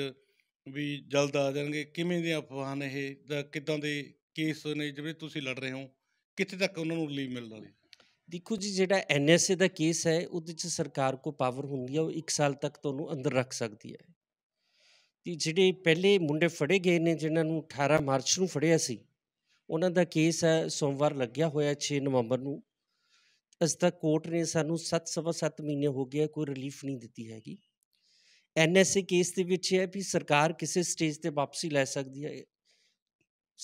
ਵੀ ਜਲਦ ਆ ਜਾਣਗੇ ਕਿਵੇਂ ਦੇ ਅਫਵਾਹ ਨੇ ਇਹ ਦਾ ਕਿਦਾਂ ਦੇ ਕੇਸ ਨੇ ਜਿਹੜੇ ਤੁਸੀਂ ਲੜ ਰਹੇ ਹੋ ਕਿੱਥੇ ਤੱਕ ਉਹਨਾਂ ਨੂੰ ਰਿਲੀਵ ਮਿਲਦਾ ਹੈ ਦੇਖੋ ਜੀ ਜਿਹੜਾ ਐਨਐਸਏ ਦਾ ਕੇਸ ਹੈ ਉਹਦੇ ਚ ਸਰਕਾਰ ਕੋ ਪਾਵਰ ਹੁੰਦੀ ਆ ਉਹ 1 ਸਾਲ ਤੱਕ ਤੁਹਾਨੂੰ ਅੰਦਰ ਰੱਖ ਸਕਦੀ ਹੈ ਤੇ ਜਿਹੜੇ ਪਹਿਲੇ ਮੁੰਡੇ ਫੜੇ ਗਏ ਨੇ ਜਿਨ੍ਹਾਂ ਨੂੰ 18 ਮਾਰਚ ਨੂੰ ਫੜਿਆ ਸੀ ਉਹਨਾਂ ਦਾ ਕੇਸ ਹੈ ਸੋਮਵਾਰ ਲੱਗਿਆ ਹੋਇਆ 6 ਨਵੰਬਰ ਨੂੰ ਅਜ ਤੱਕ ਕੋਰਟ ਨੇ ਸਾਨੂੰ 7 7 ਮਹੀਨੇ ਹੋ ਗਏ ਕੋਈ ਰਿਲੀਫ ਨਹੀਂ ਦਿੱਤੀ ਹੈਗੀ ਐਨਐਸਏ ਕੇਸ ਦੇ ਵਿੱਚ ਇਹ ਹੈ ਵੀ ਸਰਕਾਰ ਕਿਸੇ ਸਟੇਜ ਤੇ ਵਾਪਸੀ ਲੈ ਸਕਦੀ ਹੈ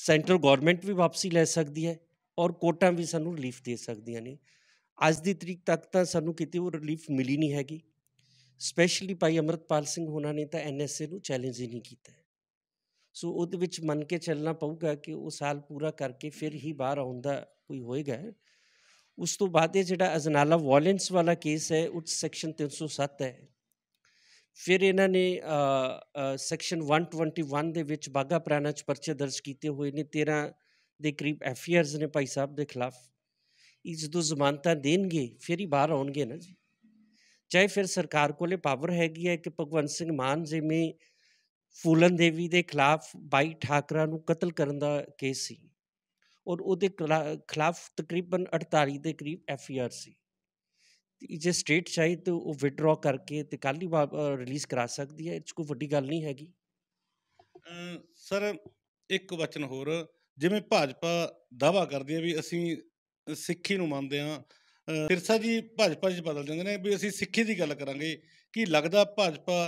ਸੈਂਟਰਲ ਗਵਰਨਮੈਂਟ ਵੀ ਵਾਪਸੀ ਲੈ ਸਕਦੀ ਹੈ ਔਰ ਕੋਟਾਂ ਵੀ ਸਾਨੂੰ ਰਿਲੀਫ ਦੇ ਸਕਦੀਆਂ ਨੇ ਅੱਜ ਦੀ ਤਰੀਕ ਤੱਕ ਤਾਂ ਸਾਨੂੰ ਕਿਤੇ ਉਹ ਰਿਲੀਫ ਮਿਲੀ ਨਹੀਂ ਹੈਗੀ ਸਪੈਸ਼ਲੀ ਭਾਈ ਅਮਰਤਪਾਲ ਸਿੰਘ ਹੋਣਾ ਨੇ ਤਾਂ ਐਨਐਸਏ ਨੂੰ ਚੈਲੰਜ ਹੀ ਨਹੀਂ ਕੀਤਾ ਸੋ ਉਹਦੇ ਵਿੱਚ ਮੰਨ ਕੇ ਚੱਲਣਾ ਪਊਗਾ ਕਿ ਉਹ ਸਾਲ ਪੂਰਾ ਕਰਕੇ ਫਿਰ ਹੀ ਬਾਹਰ ਆਉਂਦਾ ਕੋਈ ਹੋਏਗਾ ਉਸ ਤੋਂ ਬਾਅਦ ਇਹ ਜਿਹੜਾ ਅਜ਼ਨਾਲਾ ਵਾਇਲੈਂਸ ਵਾਲਾ ਕੇਸ ਹੈ ਉਹ ਸੈਕਸ਼ਨ 307 ਹੈ ਫਿਰ ਇਹਨਾਂ ਨੇ ਸੈਕਸ਼ਨ 121 ਦੇ ਵਿੱਚ ਬਾਗਾ ਪ੍ਰਾਣਾ ਚ ਪਰਚੇ ਦਰਜ ਕੀਤੇ ਹੋਏ ਨੇ 13 ਦੇ ਕਰੀਬ ਐਫਆਈਆਰਸ ਨੇ ਭਾਈ ਸਾਹਿਬ ਦੇ ਖਿਲਾਫ ਇਸ ਦੋ ਜ਼ਮਾਨਤਾਂ ਦੇਣਗੇ ਫਿਰ ਹੀ ਬਾਹਰ ਆਉਣਗੇ ਨਾ ਜੀ ਚਾਹੇ ਫਿਰ ਸਰਕਾਰ ਕੋਲੇ ਪਾਵਰ ਹੈਗੀ ਹੈ ਕਿ ਭਗਵੰਤ ਸਿੰਘ ਮਾਨ ਜਿਵੇਂ ਫੂਲਨ ਦੇਵੀ ਦੇ ਖਿਲਾਫ ਬਾਈ ਠਾਕਰਾ ਨੂੰ ਕਤਲ ਕਰਨ ਦਾ ਕੇਸ ਸੀ ਔਰ ਉਹਦੇ ਖਿਲਾਫ ਤਕਰੀਬਨ 48 ਦੇ ਕਰੀਬ ਐਫ ਆਰ ਸੀ ਜੇ ਸਟੇਟ ਚਾਹੀ ਤੇ ਉਹ ਵਿਡਰਾ ਕਰਕੇ ਤੇ ਕੱਲ ਹੀ ਰਿਲੀਜ਼ ਕਰਾ ਸਕਦੀ ਹੈ ਇਹ ਕੋਈ ਵੱਡੀ ਗੱਲ ਨਹੀਂ ਹੈਗੀ ਸਰ ਇੱਕ ਵਚਨ ਹੋਰ ਜਿਵੇਂ ਭਾਜਪਾ ਦਾਵਾ ਕਰਦੀ ਹੈ ਵੀ ਅਸੀਂ ਸਿੱਖੀ ਨੂੰ ਮੰਨਦੇ ਹਾਂ ਸਿਰਸਾ ਜੀ ਭਾਜਪਾ 'ਚ ਬਦਲ ਜਾਂਦੇ ਨੇ ਵੀ ਅਸੀਂ ਸਿੱਖੀ ਦੀ ਗੱਲ ਕਰਾਂਗੇ ਕੀ ਲੱਗਦਾ ਭਾਜਪਾ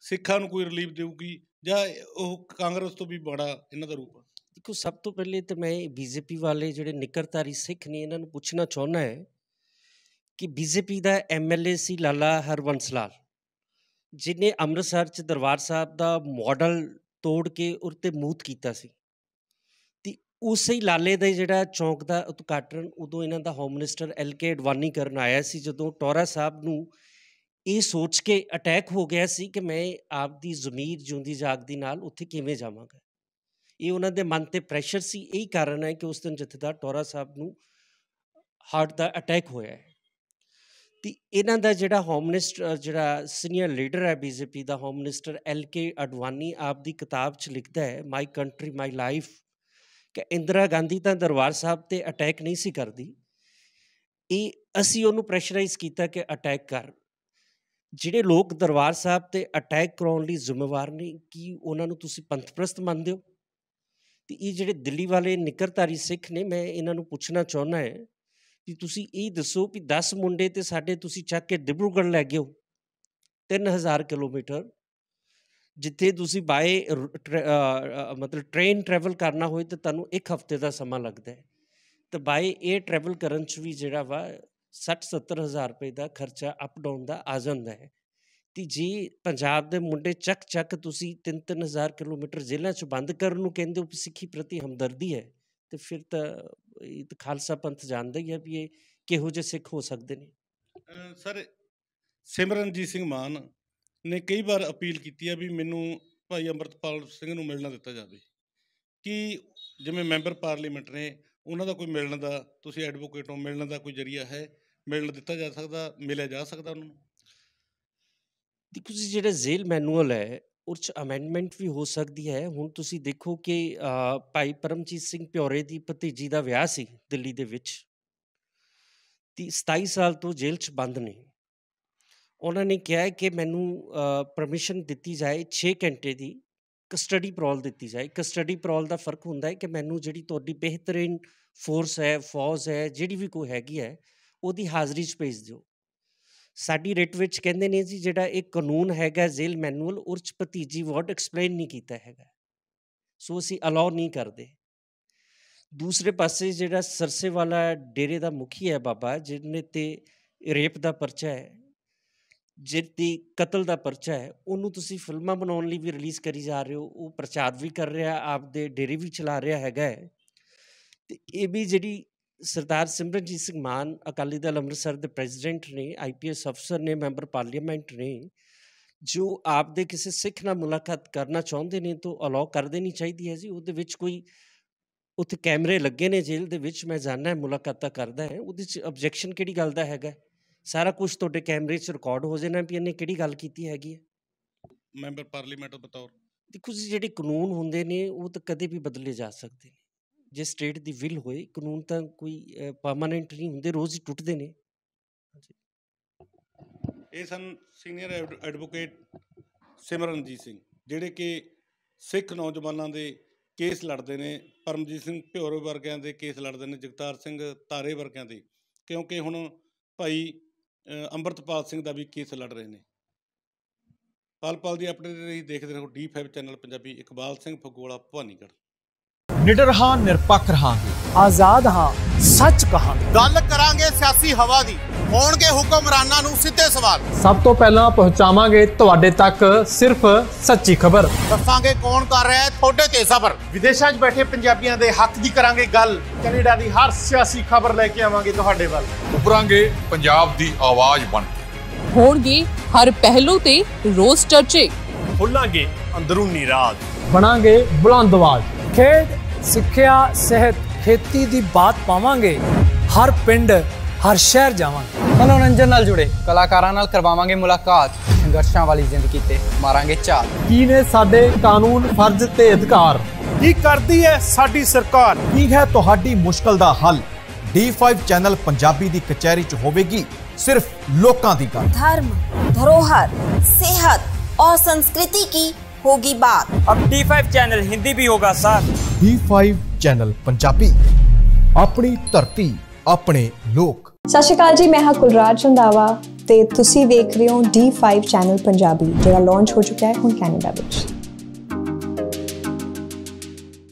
ਸਿੱਖਾਂ ਨੂੰ ਕੋਈ ਰਿਲੀਫ ਦੇਊਗੀ ਜਾਂ ਉਹ ਕਾਂਗਰਸ ਤੋਂ ਵੀ ਬੜਾ ਇਹਨਾਂ ਦਾ ਰੂਪ ਦੇਖੋ ਸਭ ਤੋਂ ਪਹਿਲੇ ਤਾਂ ਮੈਂ ਬੀਜੇਪੀ ਵਾਲੇ ਜਿਹੜੇ ਨਿਕਰਤਾਰੀ ਸਿੱਖ ਨੇ ਇਹਨਾਂ ਨੂੰ ਪੁੱਛਣਾ ਚਾਹੁੰਦਾ ਹੈ ਕਿ ਬੀਜੇਪੀ ਦਾ ਐਮਐਲਏ ਸੀ ਲਾਲਾ ਹਰਵੰਸ ਲਾਲ ਜਿਨੇ ਅੰਮ੍ਰਿਤਸਰ ਚ ਦਰਬਾਰ ਸਾਹਿਬ ਦਾ ਮਾਡਲ ਤੋੜ ਕੇ ਉਰਤੇ ਮੂਤ ਕੀਤਾ ਸੀ ਤੇ ਉਸੇ ਹੀ ਲਾਲੇ ਦਾ ਜਿਹੜਾ ਚੌਂਕ ਦਾ ਉਤਕਾਟਨ ਉਦੋਂ ਇਹਨਾਂ ਦਾ ਹੋਮ ਮਿਨਿਸਟਰ ਐਲਕੇ ਅਡਵਾਨੀ ਕਰਨ ਆਇਆ ਸੀ ਜਦੋਂ ਟੋਰਾ ਸਾਹਿਬ ਨੂੰ ਇਹ ਸੋਚ ਕੇ ਅਟੈਕ ਹੋ ਗਿਆ ਸੀ ਕਿ ਮੈਂ ਆਪ ਦੀ ਜ਼ਮੀਰ ਜੁੰਦੀ ਜਾਗਦੀ ਨਾਲ ਉੱਥੇ ਕਿਵੇਂ ਜਾਵਾਂਗਾ ਇਹ ਉਹਨਾਂ ਦੇ ਮਨ ਤੇ ਪ੍ਰੈਸ਼ਰ ਸੀ ਇਹੀ ਕਾਰਨ ਹੈ ਕਿ ਉਸ ਦਿਨ ਜਥੇਦਾਰ ਟੋਰਾ ਸਾਹਿਬ ਨੂੰ ਹਾਰਟ ਦਾ ਅਟੈਕ ਹੋਇਆ ਹੈ ਤੇ ਇਹਨਾਂ ਦਾ ਜਿਹੜਾ ਹੋਮ ਮਿਨਿਸਟਰ ਜਿਹੜਾ ਸੀਨੀਅਰ ਲੀਡਰ ਹੈ ਬੀਜੇਪੀ ਦਾ home minister L K Advani ਆਪ ਦੀ ਕਿਤਾਬ 'ਚ ਲਿਖਦਾ ਹੈ ਮਾਈ ਕੰਟਰੀ ਮਾਈ ਲਾਈਫ ਕਿ ਇੰਦਰਾ ਗਾਂਧੀ ਤਾਂ ਦਰਬਾਰ ਸਾਹਿਬ ਤੇ ਅਟੈਕ ਨਹੀਂ ਸੀ ਕਰਦੀ ਇਹ ਅਸੀਂ ਉਹਨੂੰ ਪ੍ਰੈਸ਼ਰਾਈਜ਼ ਕੀਤਾ ਕਿ ਅਟੈਕ ਕਰ ਜਿਹੜੇ ਲੋਕ ਦਰਬਾਰ ਸਾਹਿਬ ਤੇ ਅਟੈਕ ਕਰਾਉਣ ਲਈ ਜ਼ਿੰਮੇਵਾਰ ਨੇ ਕੀ ਉਹਨਾਂ ਨੂੰ ਤੁਸੀਂ ਪੰਥਪ੍ਰਸਤ ਮੰਨਦੇ ਹੋ ਤੇ ਇਹ ਜਿਹੜੇ ਦਿੱਲੀ ਵਾਲੇ ਨਿਕਰਤਾਰੀ ਸਿੱਖ ਨੇ ਮੈਂ ਇਹਨਾਂ ਨੂੰ ਪੁੱਛਣਾ ਚਾਹੁੰਦਾ ਹੈ ਕਿ ਤੁਸੀਂ ਇਹ ਦੱਸੋ ਕਿ 10 ਮੁੰਡੇ ਤੇ ਸਾਡੇ ਤੁਸੀਂ ਚੱਕ ਕੇ ਡਿਬਰੂਗੜ ਲੈ ਗਏ ਹੋ 3000 ਕਿਲੋਮੀਟਰ ਜਿੱਥੇ ਤੁਸੀਂ ਬਾਏ ਮਤਲਬ ਟ੍ਰੇਨ ਟਰੈਵਲ ਕਰਨਾ ਹੋਵੇ ਤਾਂ ਤੁਹਾਨੂੰ ਇੱਕ ਹਫ਼ਤੇ ਦਾ ਸਮਾਂ ਲੱਗਦਾ ਹੈ ਤੇ ਬਾਏ ਇਹ ਟਰੈਵਲ ਕਰਨ ਚ ਵੀ ਜਿਹੜਾ ਵਾ 60-70 ਹਜ਼ਾਰ ਰੁਪਏ ਦਾ ਖਰਚਾ ਅਪ ਡਾਊਨ ਦਾ ਆ ਜਾਂਦਾ ਹੈ ਤੇ ਜੀ ਪੰਜਾਬ ਦੇ ਮੁੰਡੇ ਚੱਕ ਚੱਕ ਤੁਸੀਂ 3-3000 ਕਿਲੋਮੀਟਰ ਜ਼ਿਲ੍ਹਿਆਂ 'ਚ ਬੰਦ ਕਰਨ ਨੂੰ ਕਹਿੰਦੇ ਹੋ ਸਿੱਖੀ ਪ੍ਰਤੀ ਹਮਦਰਦੀ ਹੈ ਤੇ ਫਿਰ ਤਾਂ ਇਹ ਖਾਲਸਾ ਪੰਥ ਜਾਣਦਾ ਹੀ ਹੈ ਵੀ ਇਹ ਕਿਹੋ ਜਿਹੇ ਸਿੱਖ ਹੋ ਸਕਦੇ ਨੇ ਸਰ ਸਿਮਰਨਜੀਤ ਸਿੰਘ ਮਾਨ ਨੇ ਕਈ ਵਾਰ ਅਪੀਲ ਕੀਤੀ ਆ ਵੀ ਮੈਨੂੰ ਭਾਈ ਅਮਰਤਪਾਲ ਸਿੰਘ ਨੂੰ ਮਿਲਣਾ ਦਿੱਤਾ ਜਾਵੇ ਕਿ ਜਿਵੇਂ ਮੈਂਬਰ ਪਾਰਲੀਮੈਂਟ ਨੇ ਉਹਨਾਂ ਦਾ ਕੋਈ ਮਿਲਣ ਦਾ ਤੁਸੀਂ ਐਡਵੋਕੇਟ ਹੋ ਮਿਲਣ ਦਾ ਕੋਈ ਜਰੀਆ ਹੈ ਮਿਲ ਦਿੱਤਾ ਜਾ ਸਕਦਾ ਮਿਲਿਆ ਜਾ ਸਕਦਾ ਉਹਨਾਂ ਨੂੰ ਦੇਖੋ ਜੀ ਜਿਹੜਾ ਜ਼ੇਲ ਮੈਨੂਅਲ ਹੈ ਉਹ ਚ ਅਮੈਂਡਮੈਂਟ ਵੀ ਹੋ ਸਕਦੀ ਹੈ ਹੁਣ ਤੁਸੀਂ ਦੇਖੋ ਕਿ ਭਾਈ ਪਰਮਜੀਤ ਸਿੰਘ ਪਿਓਰੇ ਦੀ ਭਤੀਜੀ ਦਾ ਵਿਆਹ ਸੀ ਦਿੱਲੀ ਦੇ ਵਿੱਚ 27 ਸਾਲ ਤੋਂ ਜੇਲ੍ਹ 'ਚ ਬੰਦ ਨੇ ਉਹਨਾਂ ਨੇ ਕਿਹਾ ਕਿ ਮੈਨੂੰ ਪਰਮਿਸ਼ਨ ਦਿੱਤੀ ਜਾਏ 6 ਘੰਟੇ ਦੀ ਕਸਟਡੀ ਪ੍ਰੋਲ ਦਿੱਤੀ ਜਾਏ ਕਸਟਡੀ ਪ੍ਰੋਲ ਦਾ ਫਰਕ ਹੁੰਦਾ ਹੈ ਕਿ ਮੈਨੂੰ ਜਿਹੜੀ ਤੁਹਾਡੀ ਬਿਹਤਰੀਨ ਫੋਰਸ ਹੈ ਫੌਜ ਹੈ ਜਿਹੜੀ ਵੀ ਕੋਈ ਹੈਗੀ ਹੈ ਉਹਦੀ ਹਾਜ਼ਰੀ 'ਚ ਭੇਜ ਦਿਓ ਸਾਡੀ ਰਿਟ ਵਿੱਚ ਕਹਿੰਦੇ ਨੇ ਜੀ ਜਿਹੜਾ ਇੱਕ ਕਾਨੂੰਨ ਹੈਗਾ ਜ਼ੇਲ ਮੈਨੂਅਲ ਉਰਚ ਭਤੀਜੀ ਵਰਡ ਐਕਸਪਲੇਨ ਨਹੀਂ ਕੀਤਾ ਹੈਗਾ ਸੋ ਅਸੀਂ ਅਲਾਉ ਨਹੀਂ ਕਰਦੇ ਦੂਸਰੇ ਪਾਸੇ ਜਿਹੜਾ ਸਰਸੇ ਵਾਲਾ ਡੇਰੇ ਦਾ ਮੁਖੀ ਹੈ ਬਾਬਾ ਜਿਹਨੇ ਤੇ ਰੇਪ ਦਾ ਪਰਚਾ ਹੈ ਜਿੱਤੀ ਕਤਲ ਦਾ ਪਰਚਾ ਹੈ ਉਹਨੂੰ ਤੁਸੀਂ ਫਿਲਮਾਂ ਬਣਾਉਣ ਲਈ ਵੀ ਰਿਲੀਜ਼ ਕਰੀ ਜਾ ਰਹੇ ਹੋ ਉਹ ਪ੍ਰਚਾਰ ਵੀ ਕਰ ਰਿਹਾ ਆਪ ਦੇ ਡੇਰੇ ਵੀ ਚਲਾ ਰਿਹਾ ਹੈਗਾ ਤੇ ਇਹ ਵੀ ਜਿਹੜੀ ਸਰਦਾਰ ਸਿਮਰਨਜੀਤ ਸਿੰਘ ਮਾਨ ਅਕਾਲੀ ਦਲ ਅੰਮ੍ਰਿਤਸਰ ਦੇ ਪ੍ਰੈਜ਼ੀਡੈਂਟ ਨੇ ਆਈਪੀਐਸ ਅਫਸਰ ਨੇ ਮੈਂਬਰ ਪਾਰਲੀਮੈਂਟ ਨੇ ਜੋ ਆਪ ਦੇ ਕਿਸੇ ਸਿੱਖ ਨਾਲ ਮੁਲਾਕਾਤ ਕਰਨਾ ਚਾਹੁੰਦੇ ਨੇ ਤਾਂ ਅਲਾਉ ਕਰ ਦੇਣੀ ਚਾਹੀਦੀ ਹੈ ਜੀ ਉਹਦੇ ਵਿੱਚ ਕੋਈ ਉੱਥੇ ਕੈਮਰੇ ਲੱਗੇ ਨੇ ਜੇਲ੍ਹ ਦੇ ਵਿੱਚ ਮੈਂ ਜਾਣਨਾ ਹੈ ਮੁਲਾਕਾਤਾਂ ਕਰਦਾ ਹੈ ਉਹਦੇ ਵਿੱਚ ਆਬਜੈਕਸ਼ਨ ਕਿਹੜੀ ਗੱਲ ਦਾ ਹੈਗਾ ਸਾਰਾ ਕੁਝ ਤੁਹਾਡੇ ਕੈਮਰੇ 'ਚ ਰਿਕਾਰਡ ਹੋ ਜਾਣਾ ਵੀ ਇਹਨੇ ਕਿਹੜੀ ਗੱਲ ਕੀਤੀ ਹੈਗੀ ਹੈ ਮੈਂਬਰ ਪਾਰਲੀਮੈਂਟ ਬਤੌਰ ਦੇਖੋ ਜੀ ਜਿਹੜੇ ਕਾਨੂੰਨ ਹੁੰਦੇ ਨੇ ਉਹ ਤਾਂ ਕਦੇ ਵੀ ਬਦਲੇ ਜਾ ਸਕਦੇ ਨੇ ਜੇ ਸਟੇਟ ਦੀ ਵਿਲ ਹੋਏ ਕਾਨੂੰਨ ਤਾਂ ਕੋਈ ਪਰਮਨੈਂਟ ਨਹੀਂ ਹੁੰਦੇ ਰੋਜ਼ ਹੀ ਟੁੱਟਦੇ ਨੇ ਇਹ ਸਨ ਸੀਨੀਅਰ ਐਡਵੋਕੇਟ ਸਿਮਰਨਜੀਤ ਸਿੰਘ ਜਿਹੜੇ ਕਿ ਸਿੱਖ ਨੌਜਵਾਨਾਂ ਦੇ ਕੇਸ ਲੜਦੇ ਨੇ ਪਰਮਜੀਤ ਸਿੰਘ ਭਿਓਰ ਵਰਗਿਆਂ ਦੇ ਕੇਸ ਲੜਦੇ ਨੇ ਜਗਤਾਰ ਸਿੰਘ ਤਾਰੇ ਵਰਗਿਆਂ ਦੇ ਕਿਉਂਕਿ ਹੁਣ ਭਾਈ ਅੰਮ੍ਰਿਤਪਾਲ ਸਿੰਘ ਦਾ ਵੀ ਕੇਸ ਲੜ ਰਹੇ ਨੇ ਪਲ ਦੀ ਅਪਡੇਟ ਰਹੀ ਦੇਖਦੇ ਰਹੋ ਡੀ5 ਚੈਨਲ ਪੰਜਾਬੀ ਇਕਬਾਲ ਸਿੰਘ ਫਗੋਲਾ ਭਵਾਨੀਗੜ੍ਹ ਨਿਡਰ ਹਾਂ ਨਿਰਪੱਖ ਰਹਾਂਗੇ ਆਜ਼ਾਦ ਹਾਂ ਸੱਚ ਕਹਾਂਗੇ ਗੱਲ ਕਰਾਂਗੇ ਸਿਆਸੀ ਹਵਾ ਦੀ ਹੋਣਗੇ ਹੁਕਮਰਾਨਾਂ ਨੂੰ ਸਿੱਧੇ ਸਵਾਲ ਸਭ ਤੋਂ ਪਹਿਲਾਂ ਪਹੁੰਚਾਵਾਂਗੇ ਤੁਹਾਡੇ ਤੱਕ ਸਿਰਫ ਸੱਚੀ ਖਬਰ ਦੱਸਾਂਗੇ ਕੌਣ ਕਰ ਰਿਹਾ ਹੈ ਤੁਹਾਡੇ ਤੇ ਸਬਰ ਵਿਦੇਸ਼ਾਂ 'ਚ ਬੈਠੇ ਪੰਜਾਬੀਆਂ ਦੇ ਹੱਕ ਦੀ ਕਰਾਂਗੇ ਗੱਲ ਕੈਨੇਡਾ ਦੀ ਹਰ ਸਿਆਸੀ ਖਬਰ ਲੈ ਕੇ ਆਵਾਂਗੇ ਤੁਹਾਡੇ ਵੱਲ ਉਪਰਾਂਗੇ ਪੰਜਾਬ ਦੀ ਆਵਾਜ਼ ਬਣ ਹੋਣਗੇ ਹਰ ਪਹਿਲੂ ਤੇ ਰੋਸ ਚਰਚੇ ਖੁੱਲਾਂਗੇ ਅੰਦਰੂਨੀ ਰਾਜ਼ ਬਣਾਂਗੇ ਬੁਲੰਦ ਆਵਾਜ਼ ਖੇਡ ਸਿੱਖਿਆ ਸਿਹਤ ਖੇਤੀ ਦੀ ਬਾਤ ਪਾਵਾਂਗੇ ਹਰ ਪਿੰਡ ਹਰ ਸ਼ਹਿਰ ਜਾਵਾਂਗੇ ਮਨੋਰੰਜਨ ਨਾਲ ਜੁੜੇ ਕਲਾਕਾਰਾਂ ਨਾਲ ਕਰਵਾਵਾਂਗੇ ਮੁਲਾਕਾਤ ਸੰਘਰਸ਼ਾਂ ਵਾਲੀ ਜ਼ਿੰਦਗੀ ਤੇ ਮਾਰਾਂਗੇ ਝਾਤ ਕੀ ਨੇ ਸਾਡੇ ਕਾਨੂੰਨ ਫਰਜ਼ ਤੇ ਅਧਿਕਾਰ ਕੀ ਕਰਦੀ ਹੈ ਸਾਡੀ ਸਰਕਾਰ ਕੀ ਹੈ ਤੁਹਾਡੀ ਮੁਸ਼ਕਲ ਦਾ ਹੱਲ D5 ਚੈਨਲ ਪੰਜਾਬੀ ਦੀ ਕਚਹਿਰੀ 'ਚ ਹੋਵੇਗੀ ਸਿਰਫ ਲੋਕਾਂ ਦੀ ਗੱਲ ਧਰਮ ਧਰੋਹਰ ਸਿਹਤ ਔਰ ਸੰਸਕ੍ਰਿਤੀ ਕੀ होगी बात अब D5 ਚੈਨਲ चैनल हिंदी भी होगा D5 ਚੈਨਲ ਪੰਜਾਬੀ ਆਪਣੀ ਧਰਤੀ ਆਪਣੇ ਲੋਕ ਸਤਿ ਸ਼੍ਰੀ ਅਕਾਲ ਜੀ ਮੈਂ ਹਾਂ ਕੁਲਰਾਜ ਚੰਦਾਵਾ ਤੇ ਤੁਸੀਂ ਵੇਖ ਰਹੇ ਹੋ D5 ਚੈਨਲ ਪੰਜਾਬੀ ਜਿਹੜਾ ਲਾਂਚ ਹੋ ਚੁੱਕਿਆ ਹੈ ਹੁਣ ਕੈਨੇਡਾ ਵਿੱਚ